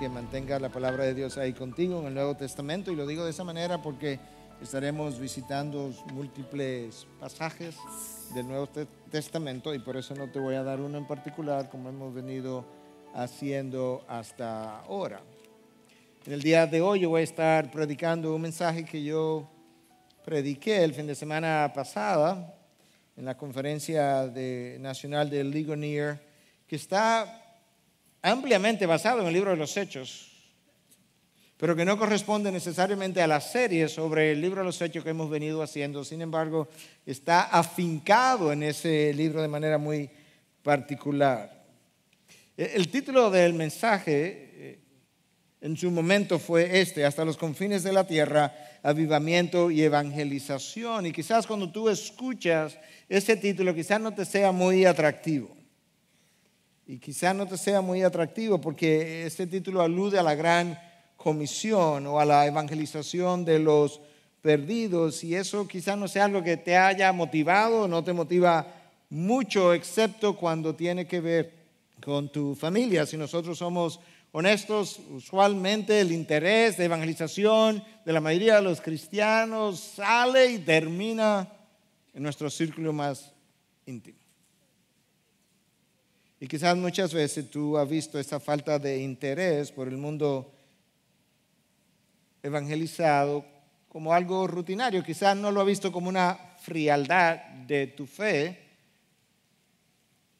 que mantenga la palabra de Dios ahí contigo en el Nuevo Testamento. Y lo digo de esa manera porque estaremos visitando múltiples pasajes del Nuevo Testamento y por eso no te voy a dar uno en particular como hemos venido haciendo hasta ahora. En el día de hoy yo voy a estar predicando un mensaje que yo prediqué el fin de semana pasada en la conferencia nacional de Ligonier, que está ampliamente basado en el libro de los Hechos, pero que no corresponde necesariamente a la serie sobre el libro de los Hechos que hemos venido haciendo. Sin embargo, está afincado en ese libro de manera muy particular. E, el título del mensaje eh, en su momento fue este, hasta los confines de la tierra, avivamiento y evangelización. Y quizás cuando tú escuchas ese título, quizás no te sea muy atractivo y quizá no te sea muy atractivo porque este título alude a la gran comisión o a la evangelización de los perdidos y eso quizás no sea algo que te haya motivado, no te motiva mucho, excepto cuando tiene que ver con tu familia. Si nosotros somos honestos, usualmente el interés de evangelización de la mayoría de los cristianos sale y termina en nuestro círculo más íntimo. Y quizás muchas veces tú has visto esa falta de interés por el mundo evangelizado como algo rutinario. Quizás no lo has visto como una frialdad de tu fe,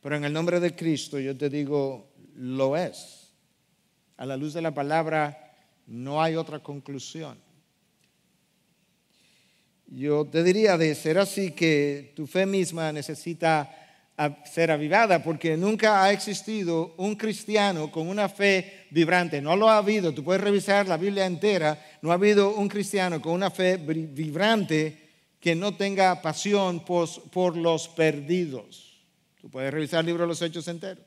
pero en el nombre de Cristo yo te digo, lo es. A la luz de la palabra no hay otra conclusión. Yo te diría de ser así que tu fe misma necesita ser avivada, porque nunca ha existido un cristiano con una fe vibrante. No lo ha habido, tú puedes revisar la Biblia entera, no ha habido un cristiano con una fe vibrante que no tenga pasión por, los perdidos. Tú puedes revisar el libro de los Hechos enteros.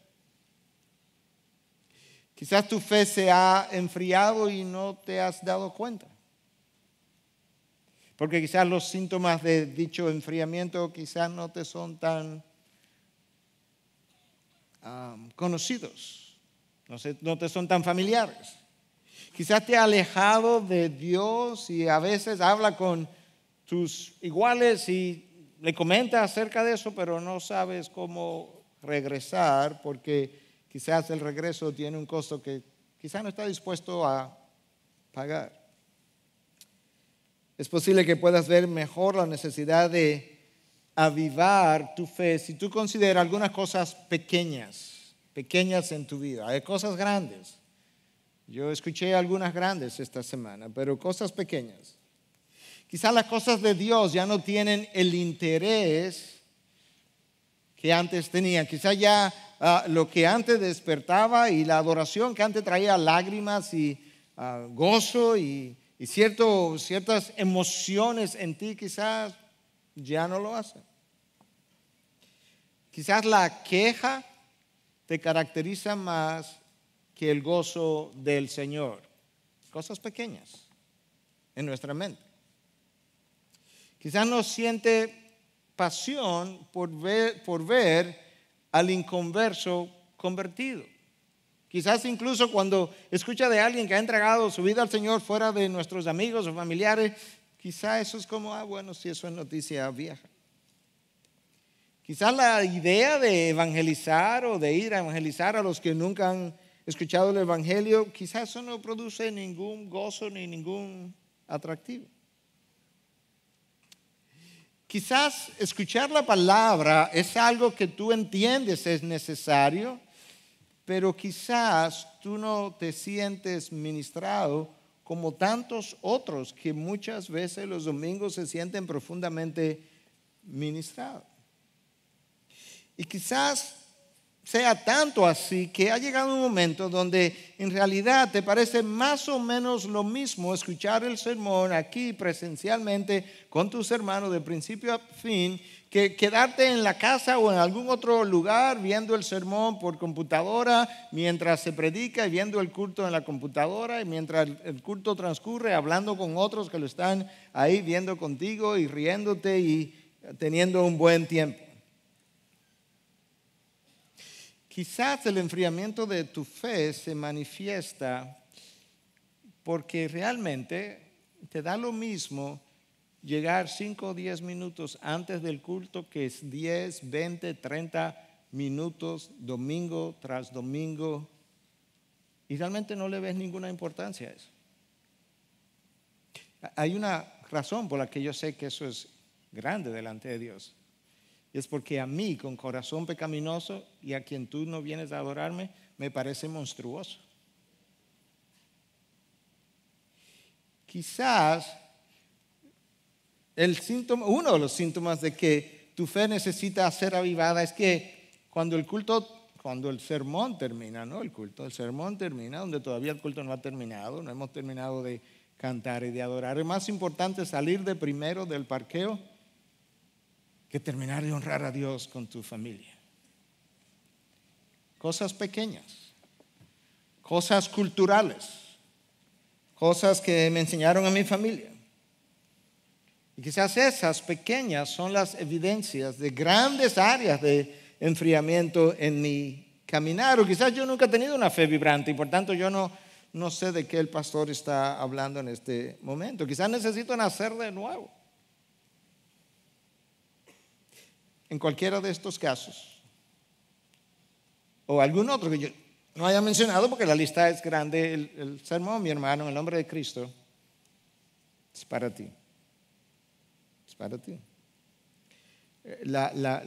Quizás tu fe se ha enfriado y no te has dado cuenta. Porque quizás los síntomas de dicho enfriamiento quizás no te son tan conocidos, no, no te son tan familiares. Quizás te ha alejado de Dios y a veces habla con tus iguales y le comenta acerca de eso, pero no sabes cómo regresar porque quizás el regreso tiene un costo que quizás no está dispuesto a pagar. Es posible que puedas ver mejor la necesidad de avivar tu fe si tú consideras algunas cosas pequeñas, pequeñas en tu vida. Hay cosas grandes. Yo escuché algunas grandes esta semana, pero cosas pequeñas. Quizás las cosas de Dios ya no tienen el interés que antes tenían. Quizás ya ah, lo que antes despertaba y la adoración que antes traía lágrimas y ah, gozo y, ciertas emociones en ti, quizás ya no lo hacen. Quizás la queja te caracteriza más que el gozo del Señor. Cosas pequeñas en nuestra mente. Quizás no siente pasión por ver, por ver al inconverso convertido. Quizás incluso cuando escucha de alguien que ha entregado su vida al Señor fuera de nuestros amigos o familiares, quizás eso es como, ah, bueno, si eso es noticia vieja. Quizás la idea de evangelizar o de ir a evangelizar a los que nunca han escuchado el Evangelio, quizás eso no produce ningún gozo ni ningún atractivo. Quizás escuchar la palabra es algo que tú entiendes es necesario, pero quizás tú no te sientes ministrado como tantos otros que muchas veces los domingos se sienten profundamente ministrados. Y quizás sea tanto así que ha llegado un momento donde en realidad te parece más o menos lo mismo escuchar el sermón aquí presencialmente con tus hermanos de principio a fin que quedarte en la casa o en algún otro lugar viendo el sermón por computadora mientras se predica y viendo el culto en la computadora y mientras el culto transcurre hablando con otros que lo están ahí viendo contigo y riéndote y teniendo un buen tiempo. Quizás el enfriamiento de tu fe se manifiesta porque realmente te da lo mismo llegar 5 o 10 minutos antes del culto, que es 10, 20, 30 minutos, domingo tras domingo, y realmente no le ves ninguna importancia a eso. Hay una razón por la que yo sé que eso es grande delante de Dios. Es porque a mí, con corazón pecaminoso, y a quien tú no vienes a adorarme, me parece monstruoso. Quizás el síntoma, uno de los síntomas de que tu fe necesita ser avivada es que cuando el culto, cuando el sermón termina, ¿no? El culto, el sermón termina, donde todavía el culto no ha terminado, no hemos terminado de cantar y de adorar. Es más importante salir de primero del parqueo que terminar de honrar a Dios con tu familia. Cosas pequeñas, cosas culturales, cosas que me enseñaron a mi familia y quizás esas pequeñas son las evidencias de grandes áreas de enfriamiento en mi caminar. O quizás yo nunca he tenido una fe vibrante y por tanto yo no, sé de qué el pastor está hablando en este momento. Quizás necesito nacer de nuevo. En cualquiera de estos casos, o algún otro que yo no haya mencionado, porque la lista es grande, el, el sermón, mi hermano, en el nombre de Cristo, es para ti para ti.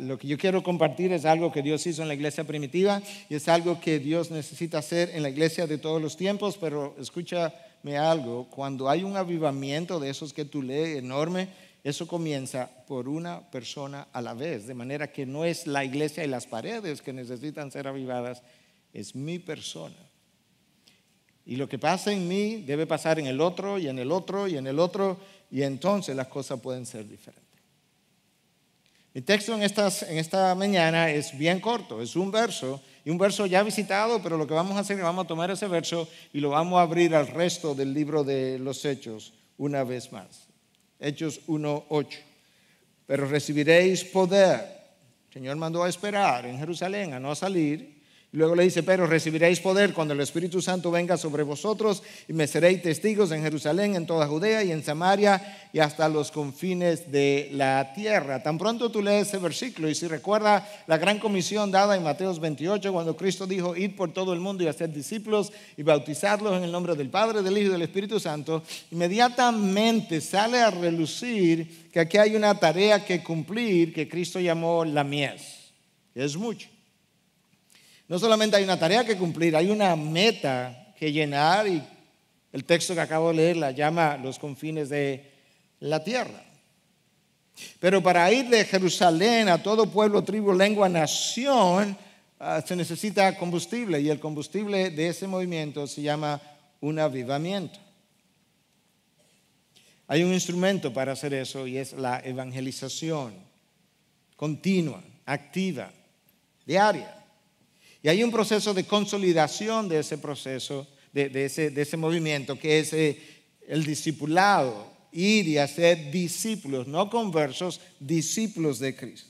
lo que yo quiero compartir es algo que Dios hizo en la iglesia primitiva y es algo que Dios necesita hacer en la iglesia de todos los tiempos, pero escúchame algo, cuando hay un avivamiento de esos que tú lees enorme, eso comienza por una persona a la vez, de manera que no es la iglesia y las paredes que necesitan ser avivadas, es mi persona. Y lo que pasa en mí debe pasar en el otro y en el otro y en el otro y entonces las cosas pueden ser diferentes. Mi texto en, esta mañana es bien corto, es un verso, y un verso ya visitado, pero lo que vamos a hacer es vamos a tomar ese verso y lo vamos a abrir al resto del libro de los Hechos una vez más. Hechos 1.8. Pero recibiréis poder. El Señor mandó a esperar en Jerusalén, a no salir, Luego le dice, pero recibiréis poder cuando el Espíritu Santo venga sobre vosotros y me seréis testigos en Jerusalén, en toda Judea y en Samaria y hasta los confines de la tierra. Tan pronto tú lees ese versículo y si recuerda la gran comisión dada en Mateo 28 cuando Cristo dijo, id por todo el mundo y hacer discípulos y bautizarlos en el nombre del Padre, del Hijo y del Espíritu Santo, inmediatamente sale a relucir que aquí hay una tarea que cumplir que Cristo llamó la mies. Es mucho. No solamente hay una tarea que cumplir, hay una meta que llenar y el texto que acabo de leer la llama los confines de la tierra. Pero para ir de Jerusalén a todo pueblo, tribu, lengua, nación, ah, se necesita combustible y el combustible de ese movimiento se llama un avivamiento. Hay un instrumento para hacer eso y es la evangelización continua, activa, diaria. Y hay un proceso de consolidación de ese proceso, de, ese, movimiento, que es eh, el discipulado, ir y hacer discípulos, no conversos, discípulos de Cristo.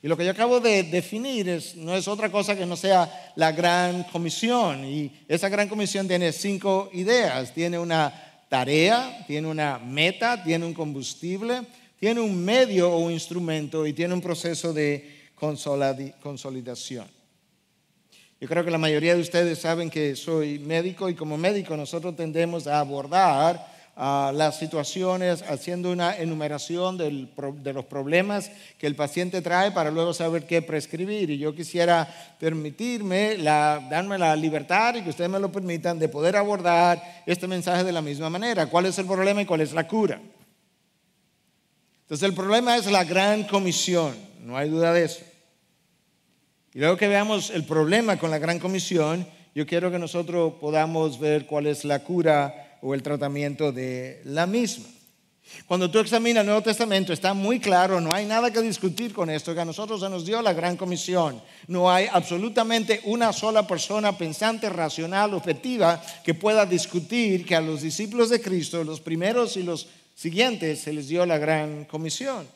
Y lo que yo acabo de definir es, no es otra cosa que no sea la gran comisión. Y esa gran comisión tiene cinco ideas. Tiene una tarea, tiene una meta, tiene un combustible, tiene un medio o instrumento y tiene un proceso de consolidación. Yo creo que la mayoría de ustedes saben que soy médico y como médico nosotros tendemos a abordar las situaciones haciendo una enumeración de los problemas que el paciente trae para luego saber qué prescribir. Y yo quisiera permitirme, darme la libertad y que ustedes me lo permitan de poder abordar este mensaje de la misma manera. ¿Cuál es el problema y cuál es la cura? Entonces el problema es la gran comisión, no hay duda de eso. Y luego que veamos el problema con la gran comisión, yo quiero que nosotros podamos ver cuál es la cura o el tratamiento de la misma. Cuando tú examinas el Nuevo Testamento está muy claro, no hay nada que discutir con esto, que a nosotros se nos dio la gran comisión. No hay absolutamente una sola persona pensante, racional, objetiva, que pueda discutir que a los discípulos de Cristo, los primeros y los siguientes, se les dio la gran comisión.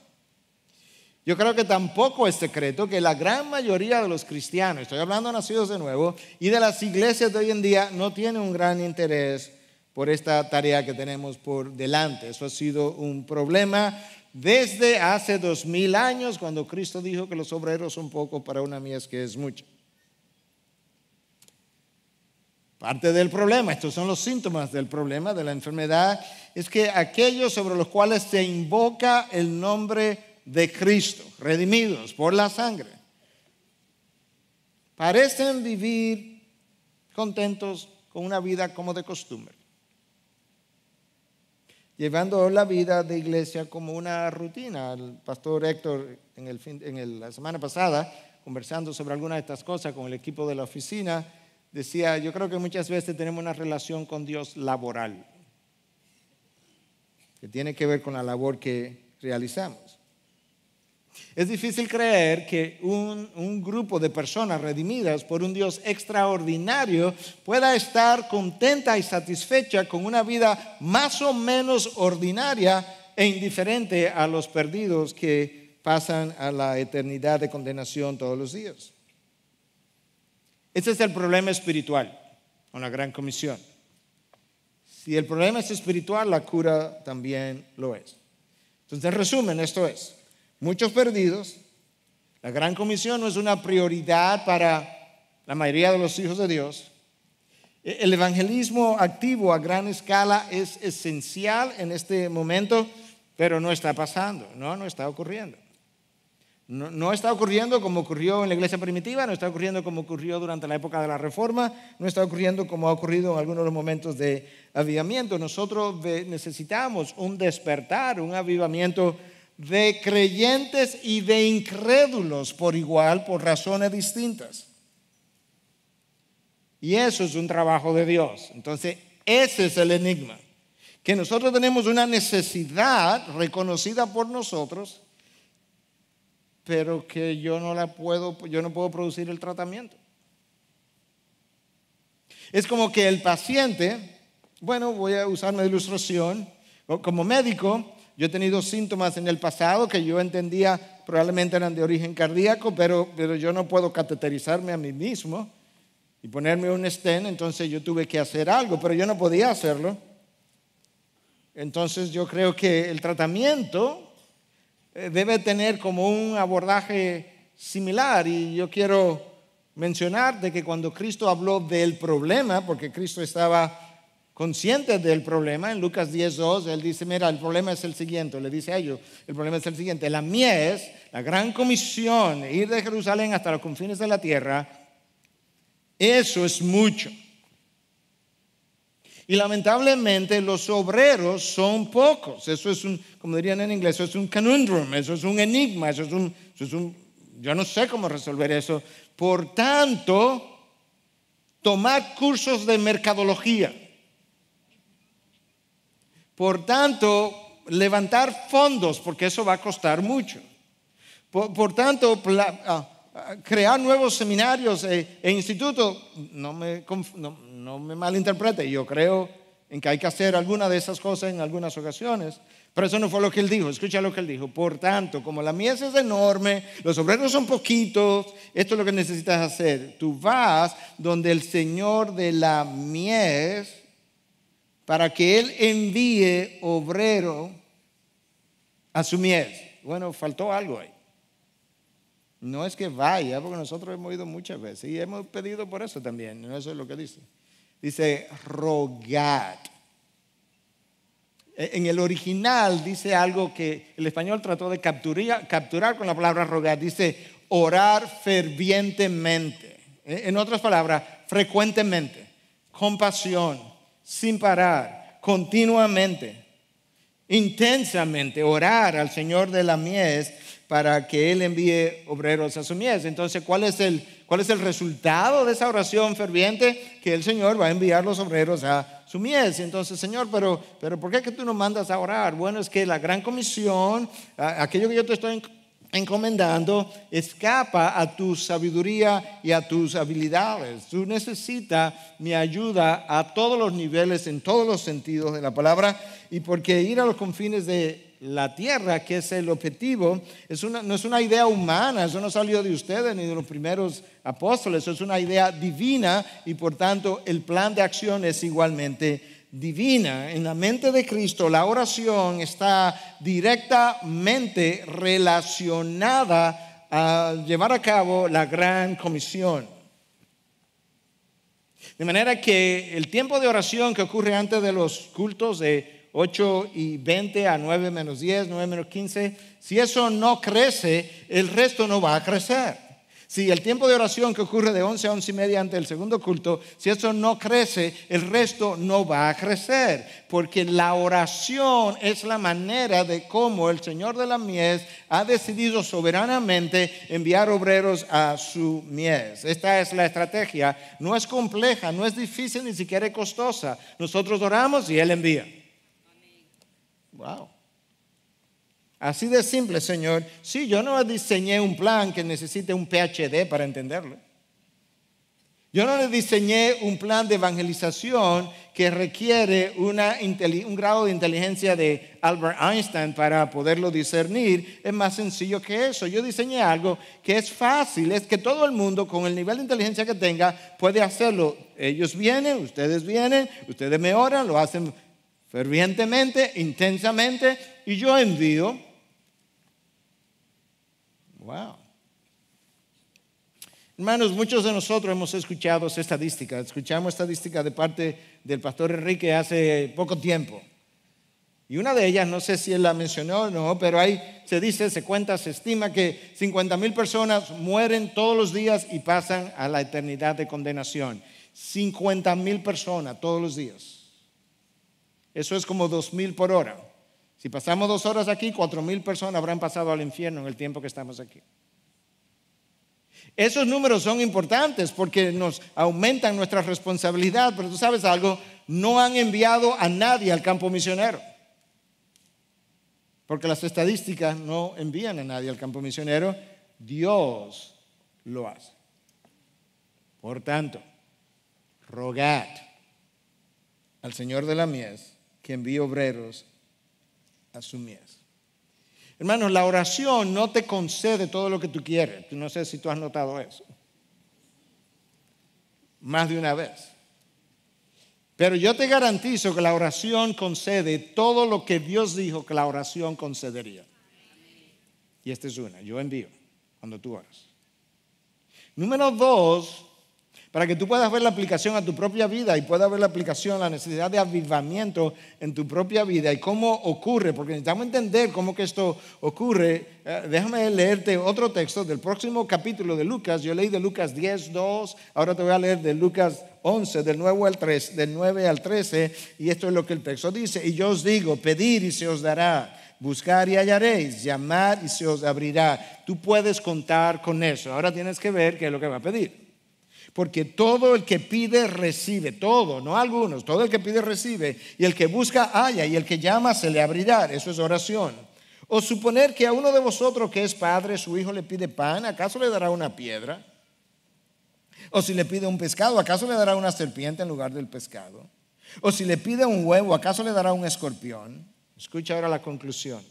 Yo creo que tampoco es secreto que la gran mayoría de los cristianos, estoy hablando nacidos de nuevo, y de las iglesias de hoy en día no tienen un gran interés por esta tarea que tenemos por delante. Eso ha sido un problema desde hace dos mil años, cuando Cristo dijo que los obreros son pocos para una mies que es mucho. Parte del problema, estos son los síntomas del problema, de la enfermedad, es que aquellos sobre los cuales se invoca el nombre de Cristo, redimidos por la sangre, parecen vivir contentos con una vida como de costumbre, llevando la vida de iglesia como una rutina. El pastor Héctor en, la semana pasada, conversando sobre algunas de estas cosas con el equipo de la oficina, decía, yo creo que muchas veces tenemos una relación con Dios laboral, que tiene que ver con la labor que realizamos. Es difícil creer que un, grupo de personas redimidas por un Dios extraordinario pueda estar contenta y satisfecha con una vida más o menos ordinaria e indiferente a los perdidos que pasan a la eternidad de condenación todos los días. Ese es el problema espiritual con la gran comisión. Si el problema es espiritual, la cura también lo es. Entonces, en resumen, esto es muchos perdidos. La gran comisión no es una prioridad para la mayoría de los hijos de Dios. E, el evangelismo activo a gran escala es esencial en este momento, pero no está pasando, no, no está ocurriendo. No, está ocurriendo como ocurrió en la iglesia primitiva, no está ocurriendo como ocurrió durante la época de la Reforma, no está ocurriendo como ha ocurrido en algunos momentos de avivamiento. Nosotros necesitamos un despertar, un avivamiento de creyentes y de incrédulos por igual, por razones distintas. Y eso es un trabajo de Dios. Entonces, ese es el enigma. Que nosotros tenemos una necesidad reconocida por nosotros, pero que yo no la puedo, yo no puedo producir el tratamiento. Es como que el paciente, bueno, voy a usar una ilustración, como médico, yo he tenido síntomas en el pasado que yo entendía probablemente eran de origen cardíaco, pero, pero yo no puedo cateterizarme a mí mismo y ponerme un estén, entonces yo tuve que hacer algo, pero yo no podía hacerlo. Entonces yo creo que el tratamiento eh, debe tener como un abordaje similar y yo quiero mencionar de que cuando Cristo habló del problema, porque Cristo estaba conscientes del problema. En Lucas 10.2, él dice, mira, el problema es el siguiente, le dice a ellos, el problema es el siguiente, la mies, la gran comisión, ir de Jerusalén hasta los confines de la tierra, eso es mucho. Y lamentablemente los obreros son pocos. Eso es un, como dirían en inglés, eso es un conundrum, eso es un enigma, eso es un, yo no sé cómo resolver eso. Por tanto, Tomar cursos de mercadología por tanto, levantar fondos, porque eso va a costar mucho. Por, tanto, ah, ah, crear nuevos seminarios eh, e, institutos, no me, no me malinterprete, yo creo en que hay que hacer alguna de esas cosas en algunas ocasiones, pero eso no fue lo que él dijo, escucha lo que él dijo. Por tanto, como la mies es enorme, los obreros son poquitos, esto es lo que necesitas hacer. Tú vas donde el Señor de la mies para que él envíe obrero a su mies. Bueno, faltó algo ahí. No es que vaya, porque nosotros hemos ido muchas veces y hemos pedido por eso también, eso es lo que dice. Dice, rogar e, En el original dice algo que el español trató de capturar, capturar con la palabra rogar. Dice orar fervientemente. E, en otras palabras, frecuentemente, compasión sin parar, continuamente, intensamente, orar al Señor de la mies para que Él envíe obreros a su mies. Entonces, ¿cuál es el, cuál es el resultado de esa oración ferviente? Que el Señor va a enviar los obreros a su mies. Entonces, Señor, pero, pero ¿por qué que tú no mandas a orar? Bueno, es que la gran comisión, aquello que yo te estoy encomendando escapa a tu sabiduría y a tus habilidades. Tú necesitas mi ayuda a todos los niveles, en todos los sentidos de la palabra, y porque ir a los confines de la tierra, que es el objetivo, es una, no es una idea humana, eso no salió de ustedes ni de los primeros apóstoles, eso es una idea divina y por tanto el plan de acción es igualmente divina, en la mente de Cristo, la oración está directamente relacionada a llevar a cabo la gran comisión. De manera que el tiempo de oración que ocurre antes de los cultos de 8 y 20 a 9 menos 10, 9 menos 15, si eso no crece, el resto no va a crecer. Si el tiempo de oración que ocurre de 11 a 11 y media ante el segundo culto, si eso no crece, el resto no va a crecer, porque la oración es la manera de cómo el Señor de la mies ha decidido soberanamente enviar obreros a su mies. Esta es la estrategia, no es compleja, no es difícil, ni siquiera es costosa. Nosotros oramos y Él envía. Wow. Así de simple, Señor. Sí, yo no diseñé un plan que necesite un PhD para entenderlo. Yo no le diseñé un plan de evangelización que requiere un grado de inteligencia de Albert Einstein para poderlo discernir. Es más sencillo que eso. Yo diseñé algo que es fácil, es que todo el mundo con el nivel de inteligencia que tenga puede hacerlo. Ellos vienen, ustedes vienen, ustedes me oran, lo hacen fervientemente, intensamente, y yo envío Wow. Hermanos, muchos de nosotros hemos escuchado esa estadística. Escuchamos estadística de parte del pastor Enrique hace poco tiempo. Y una de ellas, no sé si él la mencionó o no, pero ahí se dice, se cuenta, se estima que 50 mil personas mueren todos los días y pasan a la eternidad de condenación. 50 mil personas todos los días. Eso es como 2 mil por hora. Si pasamos dos horas aquí, cuatro mil personas habrán pasado al infierno en el tiempo que estamos aquí. Esos números son importantes porque nos aumentan nuestra responsabilidad, pero tú sabes algo, no han enviado a nadie al campo misionero. Porque las estadísticas no envían a nadie al campo misionero, Dios lo hace. Por tanto, rogad al Señor de la mies que envíe obreros Hermanos, la oración no te concede todo lo que tú quieres. No sé si tú has notado eso. Más de una vez. Pero yo te garantizo que la oración concede todo lo que Dios dijo que la oración concedería. Y esta es una, yo envío cuando tú oras. Número dos, para que tú puedas ver la aplicación a tu propia vida y pueda ver la aplicación, la necesidad de avivamiento en tu propia vida y cómo ocurre, porque necesitamos entender cómo que esto ocurre. Eh, déjame leerte otro texto del próximo capítulo de Lucas. Yo leí de Lucas 10, 2, ahora te voy a leer de Lucas 11, del 9 al 3, del 9 al 13, y esto es lo que el texto dice. Y yo os digo, pedir y se os dará. Buscar y hallaréis, llamar y se os abrirá. Tú puedes contar con eso. Ahora tienes que ver qué es lo que va a pedir. Porque todo el que pide recibe, todo, no algunos, todo el que pide recibe, y el que busca haya, y el que llama se le abrirá, eso es oración. O suponer que a uno de vosotros que es padre, su hijo le pide pan, ¿acaso le dará una piedra? O si le pide un pescado, ¿acaso le dará una serpiente en lugar del pescado? O si le pide un huevo, ¿acaso le dará un escorpión? Escucha ahora la conclusión.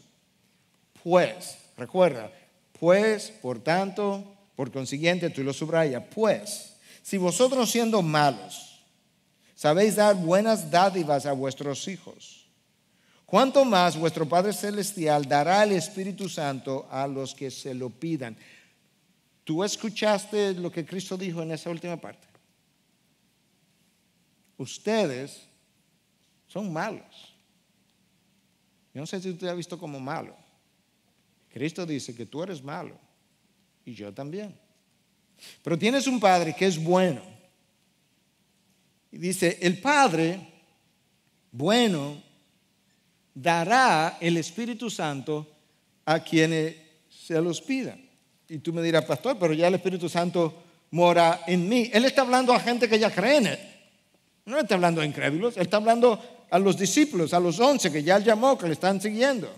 Pues, recuerda, pues, por tanto, por consiguiente, tú lo subrayas, pues si vosotros siendo malos sabéis dar buenas dádivas a vuestros hijos, ¿cuánto más vuestro Padre Celestial dará el Espíritu Santo a los que se lo pidan? ¿Tú escuchaste lo que Cristo dijo en esa última parte? Ustedes son malos. Yo no sé si usted te visto como malo. Cristo dice que tú eres malo y yo también. Pero tienes un padre que es bueno. Y dice, el padre bueno dará el Espíritu Santo a quienes se los pidan. Y tú me dirás, pastor, pero ya el Espíritu Santo mora en mí. Él está hablando a gente que ya cree en él. No está hablando a incrédulos, él está hablando a los discípulos, a los once que ya él llamó, que le están siguiendo.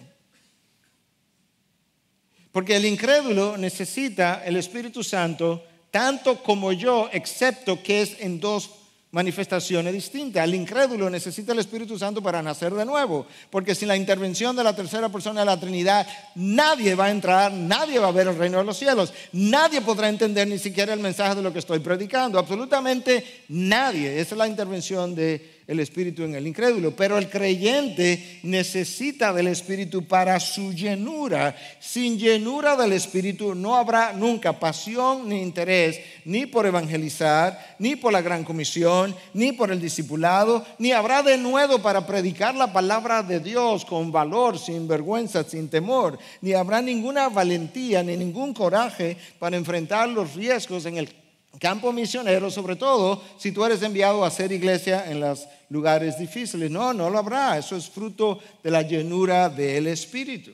Porque el incrédulo necesita el Espíritu Santo tanto como yo, excepto que es en dos manifestaciones distintas. El incrédulo necesita el Espíritu Santo para nacer de nuevo, porque sin la intervención de la tercera persona de la Trinidad, nadie va a entrar, nadie va a ver el reino de los cielos, nadie podrá entender ni siquiera el mensaje de lo que estoy predicando, absolutamente nadie. Esa es la intervención de el Espíritu en el incrédulo, pero el creyente necesita del Espíritu para su llenura. Sin llenura del Espíritu no habrá nunca pasión ni interés, ni por evangelizar, ni por la gran comisión, ni por el discipulado, ni habrá de nuevo para predicar la palabra de Dios con valor, sin vergüenza, sin temor, ni habrá ninguna valentía, ni ningún coraje para enfrentar los riesgos en el campo misionero, sobre todo si tú eres enviado a hacer iglesia en los lugares difíciles. No, no lo habrá. Eso es fruto de la llenura del Espíritu.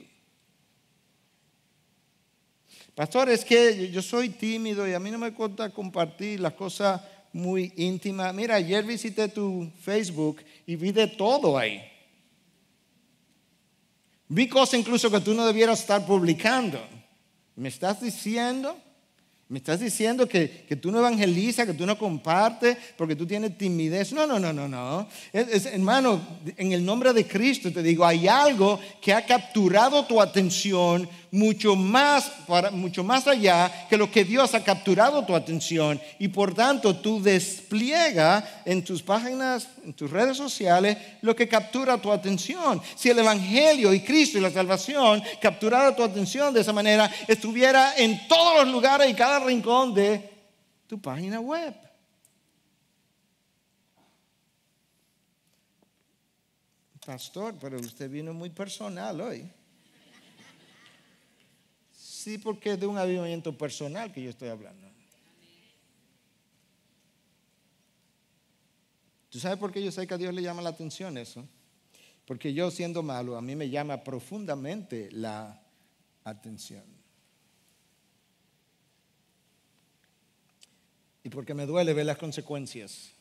Pastor, es que yo soy tímido y a mí no me cuenta compartir las cosas muy íntimas. Mira, ayer visité tu Facebook y vi de todo ahí. Vi cosas incluso que tú no debieras estar publicando. ¿Me estás diciendo? Me estás diciendo que, tú no evangelizas, que tú no compartes, porque tú tienes timidez. No, no, no, no, no. Es, hermano, en el nombre de Cristo te digo, hay algo que ha capturado tu atención mucho más, para, mucho más allá que lo que Dios ha capturado tu atención. Y por tanto, tú despliega en tus páginas, en tus redes sociales, lo que captura tu atención. Si el Evangelio y Cristo y la salvación capturara tu atención de esa manera, estuviera en todos los lugares y cada rincón de tu página web. Pastor, pero usted vino muy personal hoy. Sí, porque es de un avivamiento personal que yo estoy hablando. ¿Tú sabes por qué yo sé que a Dios le llama la atención eso? Porque yo siendo malo, a mí me llama profundamente la atención. Y porque me duele ver las consecuencias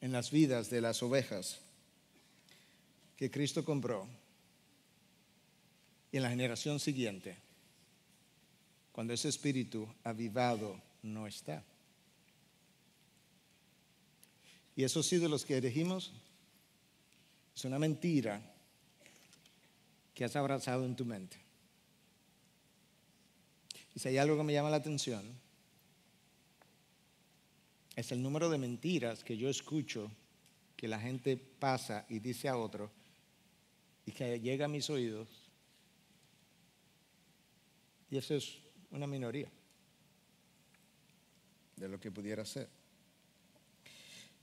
en las vidas de las ovejas que Cristo compró y en la generación siguiente, cuando ese espíritu avivado no está. Y eso sí de los que elegimos es una mentira que has abrazado en tu mente. Y si hay algo que me llama la atención, es el número de mentiras que yo escucho que la gente pasa y dice a otro y que llega a mis oídos y eso es una minoría de lo que pudiera ser.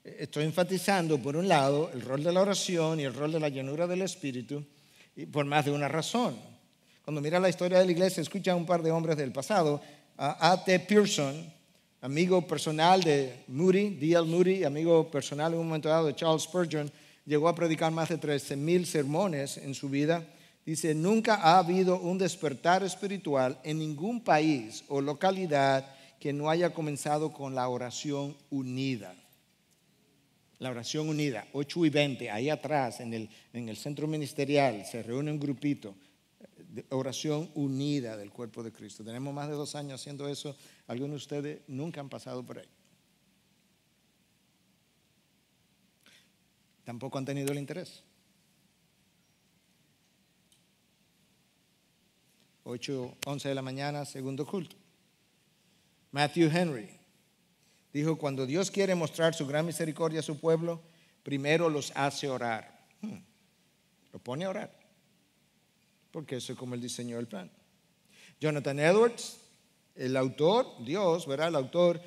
Eh, estoy enfatizando, por un lado, el rol de la oración y el rol de la llanura del Espíritu, y por más de una razón. Cuando mira la historia de la iglesia, escucha a un par de hombres del pasado, a A.T. Pearson, amigo personal de Moody, D.L. Moody, amigo personal en un momento dado de Charles Spurgeon, llegó a predicar más de 13.000 sermones en su vida Dice, nunca ha habido un despertar espiritual en ningún país o localidad que no haya comenzado con la oración unida. La oración unida, 8 y 20, ahí atrás, en el, en el centro ministerial, se reúne un grupito. De oración unida del cuerpo de Cristo. Tenemos más de dos años haciendo eso. Algunos de ustedes nunca han pasado por ahí. Tampoco han tenido el interés. 8, 11 de la mañana, segundo culto. Matthew Henry dijo, cuando Dios quiere mostrar su gran misericordia a su pueblo, primero los hace orar. Hmm. Lo pone a orar, porque eso es como él diseñó el plan. Jonathan Edwards, el autor, Dios, ¿verdad? El autor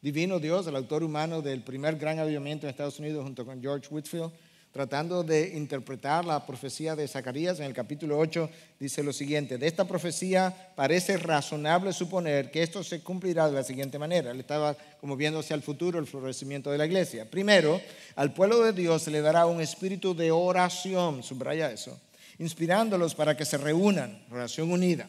divino Dios, el autor humano del primer gran avivamiento en Estados Unidos junto con George Whitfield, tratando de interpretar la profecía de Zacarías en el capítulo 8, dice lo siguiente, de esta profecía parece razonable suponer que esto se cumplirá de la siguiente manera. Él estaba como viéndose al futuro el florecimiento de la iglesia. Primero, al pueblo de Dios se le dará un espíritu de oración, subraya eso, inspirándolos para que se reúnan, oración unida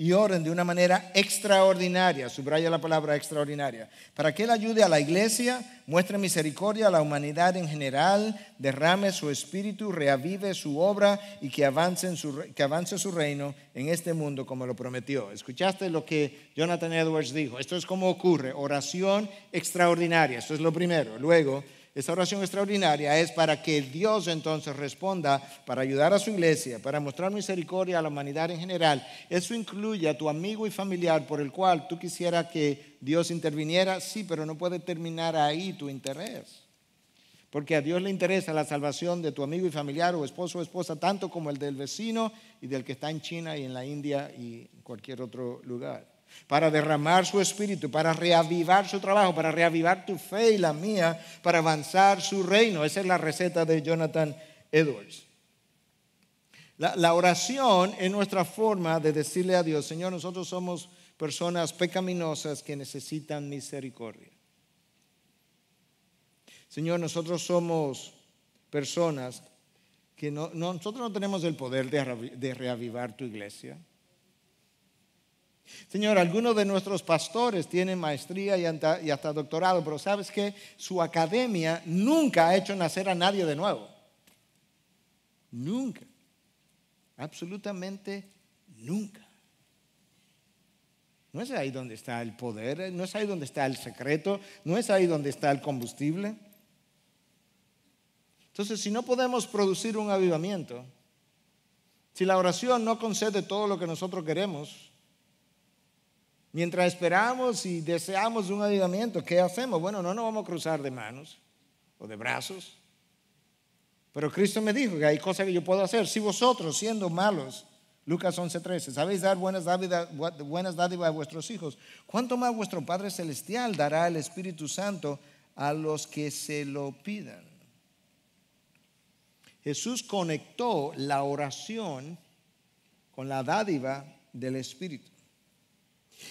y oren de una manera extraordinaria, subraya la palabra extraordinaria, para que Él ayude a la iglesia, muestre misericordia a la humanidad en general, derrame su espíritu, reavive su obra y que avance, su, que avance su reino en este mundo como lo prometió. ¿Escuchaste lo que Jonathan Edwards dijo? Esto es como ocurre, oración extraordinaria, esto es lo primero. Luego, esa oración extraordinaria es para que Dios entonces responda para ayudar a su iglesia, para mostrar misericordia a la humanidad en general. Eso incluye a tu amigo y familiar por el cual tú quisieras que Dios interviniera, sí, pero no puede terminar ahí tu interés. Porque a Dios le interesa la salvación de tu amigo y familiar o esposo o esposa, tanto como el del vecino y del que está en China y en la India y en cualquier otro lugar para derramar su espíritu, para reavivar su trabajo, para reavivar tu fe y la mía, para avanzar su reino. Esa es la receta de Jonathan Edwards. La, oración es nuestra forma de decirle a Dios, Señor, nosotros somos personas pecaminosas que necesitan misericordia. Señor, nosotros somos personas que no, nosotros no tenemos el poder de reavivar tu iglesia. Señor, algunos de nuestros pastores tienen maestría y hasta, doctorado, pero sabes que su academia nunca ha hecho nacer a nadie de nuevo. Nunca. Absolutamente nunca. No es ahí donde está el poder, no es ahí donde está el secreto, no es ahí donde está el combustible. Entonces, si no podemos producir un avivamiento, si la oración no concede todo lo que nosotros queremos, Mientras esperamos y deseamos un avivamiento, ¿qué hacemos? Bueno, no nos vamos a cruzar de manos o de brazos. Pero Cristo me dijo que hay cosas que yo puedo hacer. Si vosotros, siendo malos, Lucas 11:13, sabéis dar buenas dádivas, buenas dádivas a vuestros hijos, ¿cuánto más vuestro Padre Celestial dará el Espíritu Santo a los que se lo pidan? Jesús conectó la oración con la dádiva del Espíritu.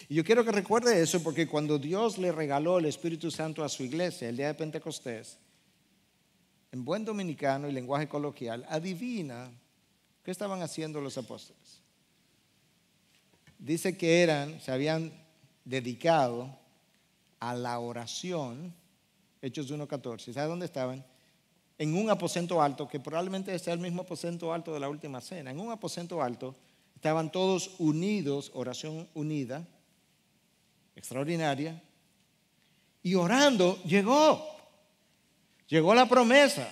Y yo quiero que recuerde eso porque cuando Dios le regaló el Espíritu Santo a su iglesia el día de Pentecostés, en buen dominicano y lenguaje coloquial, adivina qué estaban haciendo los apóstoles. Dice que eran, se habían dedicado a la oración, Hechos 1.14. ¿Sabes dónde estaban? En un aposento alto, que probablemente sea el mismo aposento alto de la última cena. En un aposento alto estaban todos unidos, oración unida, extraordinaria. Y orando llegó. Llegó la promesa.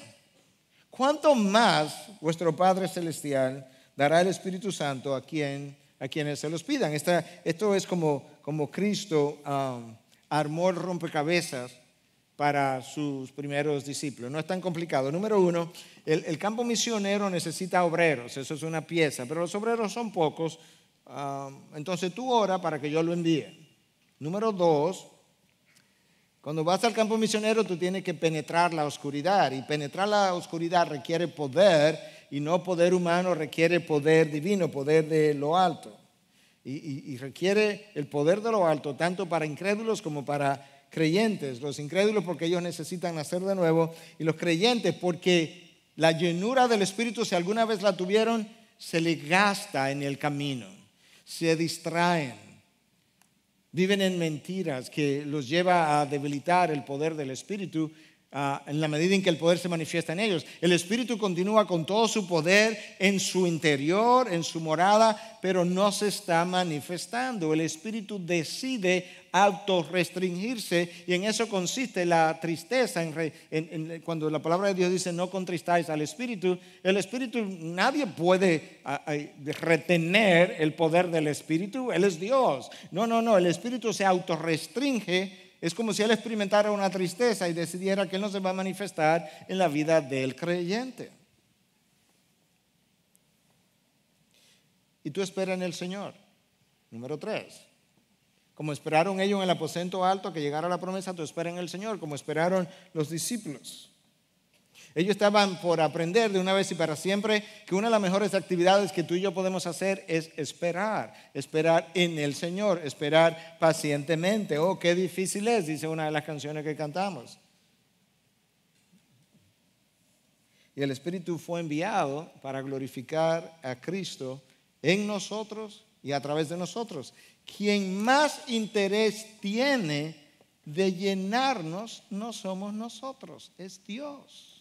¿Cuánto más vuestro Padre Celestial dará el Espíritu Santo a, quien, a quienes se los pidan? esto es como, como Cristo um, armó el rompecabezas para sus primeros discípulos. No es tan complicado. Número uno, el, campo misionero necesita obreros, eso es una pieza, pero los obreros son pocos. Um, entonces tú ora para que yo lo envíe. Número dos, cuando vas al campo misionero tú tienes que penetrar la oscuridad y penetrar la oscuridad requiere poder y no poder humano requiere poder divino, poder de lo alto. Y, requiere el poder de lo alto tanto para incrédulos como para creyentes. Los incrédulos porque ellos necesitan nacer de nuevo y los creyentes porque la llenura del Espíritu, si alguna vez la tuvieron, se le gasta en el camino, se distraen viven en mentiras que los lleva a debilitar el poder del Espíritu Ah, en la medida en que el poder se manifiesta en ellos. El Espíritu continúa con todo su poder en su interior, en su morada, pero no se está manifestando. El Espíritu decide autorrestringirse y en eso consiste la tristeza. cuando la palabra de Dios dice no contristáis al Espíritu, el Espíritu nadie puede retener el poder del Espíritu, Él es Dios. No, no, no, el Espíritu se autorrestringe es como si él experimentara una tristeza y decidiera que él no se va a manifestar en la vida del creyente. Y tú esperas en el Señor. Número tres. Como esperaron ellos en el aposento alto que llegara la promesa, tú esperas en el Señor, como esperaron los discípulos. Ellos estaban por aprender de una vez y para siempre que una de las mejores actividades que tú y yo podemos hacer es esperar, esperar en el Señor, esperar pacientemente. Oh, qué difícil es, dice una de las canciones que cantamos. Y el Espíritu fue enviado para glorificar a Cristo en nosotros y a través de nosotros. Quien más interés tiene de llenarnos no somos nosotros, es Dios.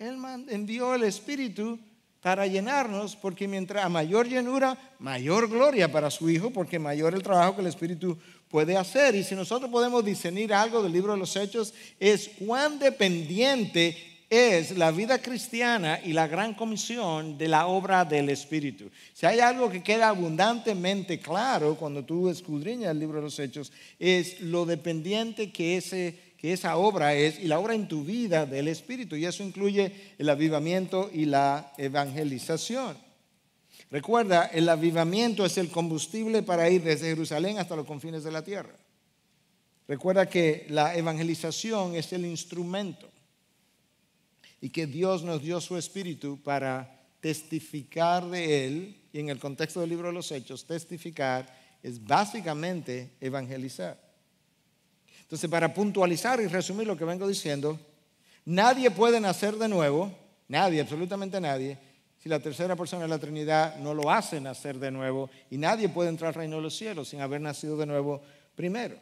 Él envió el Espíritu para llenarnos, porque mientras a mayor llenura, mayor gloria para su Hijo, porque mayor el trabajo que el Espíritu puede hacer. Y si nosotros podemos discernir algo del libro de los Hechos, es cuán dependiente es la vida cristiana y la gran comisión de la obra del Espíritu. Si hay algo que queda abundantemente claro cuando tú escudriñas el libro de los Hechos, es lo dependiente que ese que esa obra es y la obra en tu vida del Espíritu. Y eso incluye el avivamiento y la evangelización. Recuerda, el avivamiento es el combustible para ir desde Jerusalén hasta los confines de la tierra. Recuerda que la evangelización es el instrumento y que Dios nos dio su espíritu para testificar de Él, y en el contexto del libro de los Hechos, testificar es básicamente evangelizar. Entonces, para puntualizar y resumir lo que vengo diciendo, nadie puede nacer de nuevo, nadie, absolutamente nadie, si la tercera persona de la Trinidad no lo hace nacer de nuevo, y nadie puede entrar al reino de los cielos sin haber nacido de nuevo primero.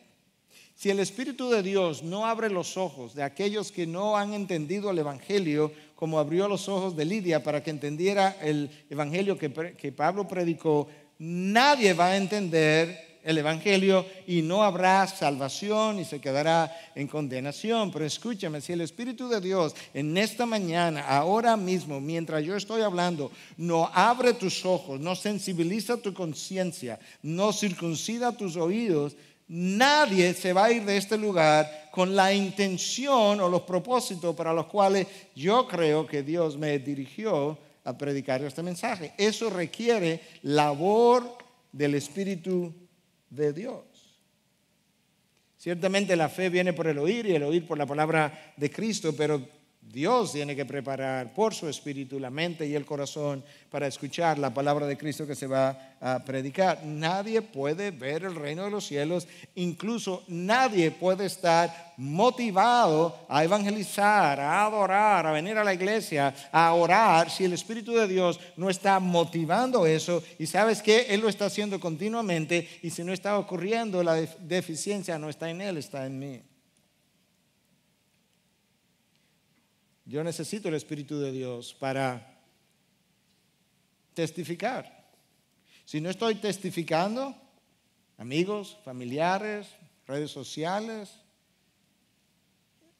Si el Espíritu de Dios no abre los ojos de aquellos que no han entendido el Evangelio, como abrió los ojos de Lidia para que entendiera el Evangelio que, que Pablo predicó, nadie va a entender el Evangelio y no habrá salvación y se quedará en condenación. Pero escúchame, si el Espíritu de Dios en esta mañana, ahora mismo, mientras yo estoy hablando, no abre tus ojos, no sensibiliza tu conciencia, no circuncida tus oídos, nadie se va a ir de este lugar con la intención o los propósitos para los cuales yo creo que Dios me dirigió a predicar este mensaje. Eso requiere labor del Espíritu de Dios. Ciertamente la fe viene por el oír y el oír por la palabra de Cristo, pero Dios tiene que preparar por su espíritu la mente y el corazón para escuchar la palabra de Cristo que se va a predicar. Nadie puede ver el reino de los cielos, incluso nadie puede estar motivado a evangelizar, a adorar, a venir a la iglesia, a orar, si el Espíritu de Dios no está motivando eso y sabes que Él lo está haciendo continuamente y si no está ocurriendo, la deficiencia no está en Él, está en mí. Yo necesito el Espíritu de Dios para testificar. Si no estoy testificando, amigos, familiares, redes sociales,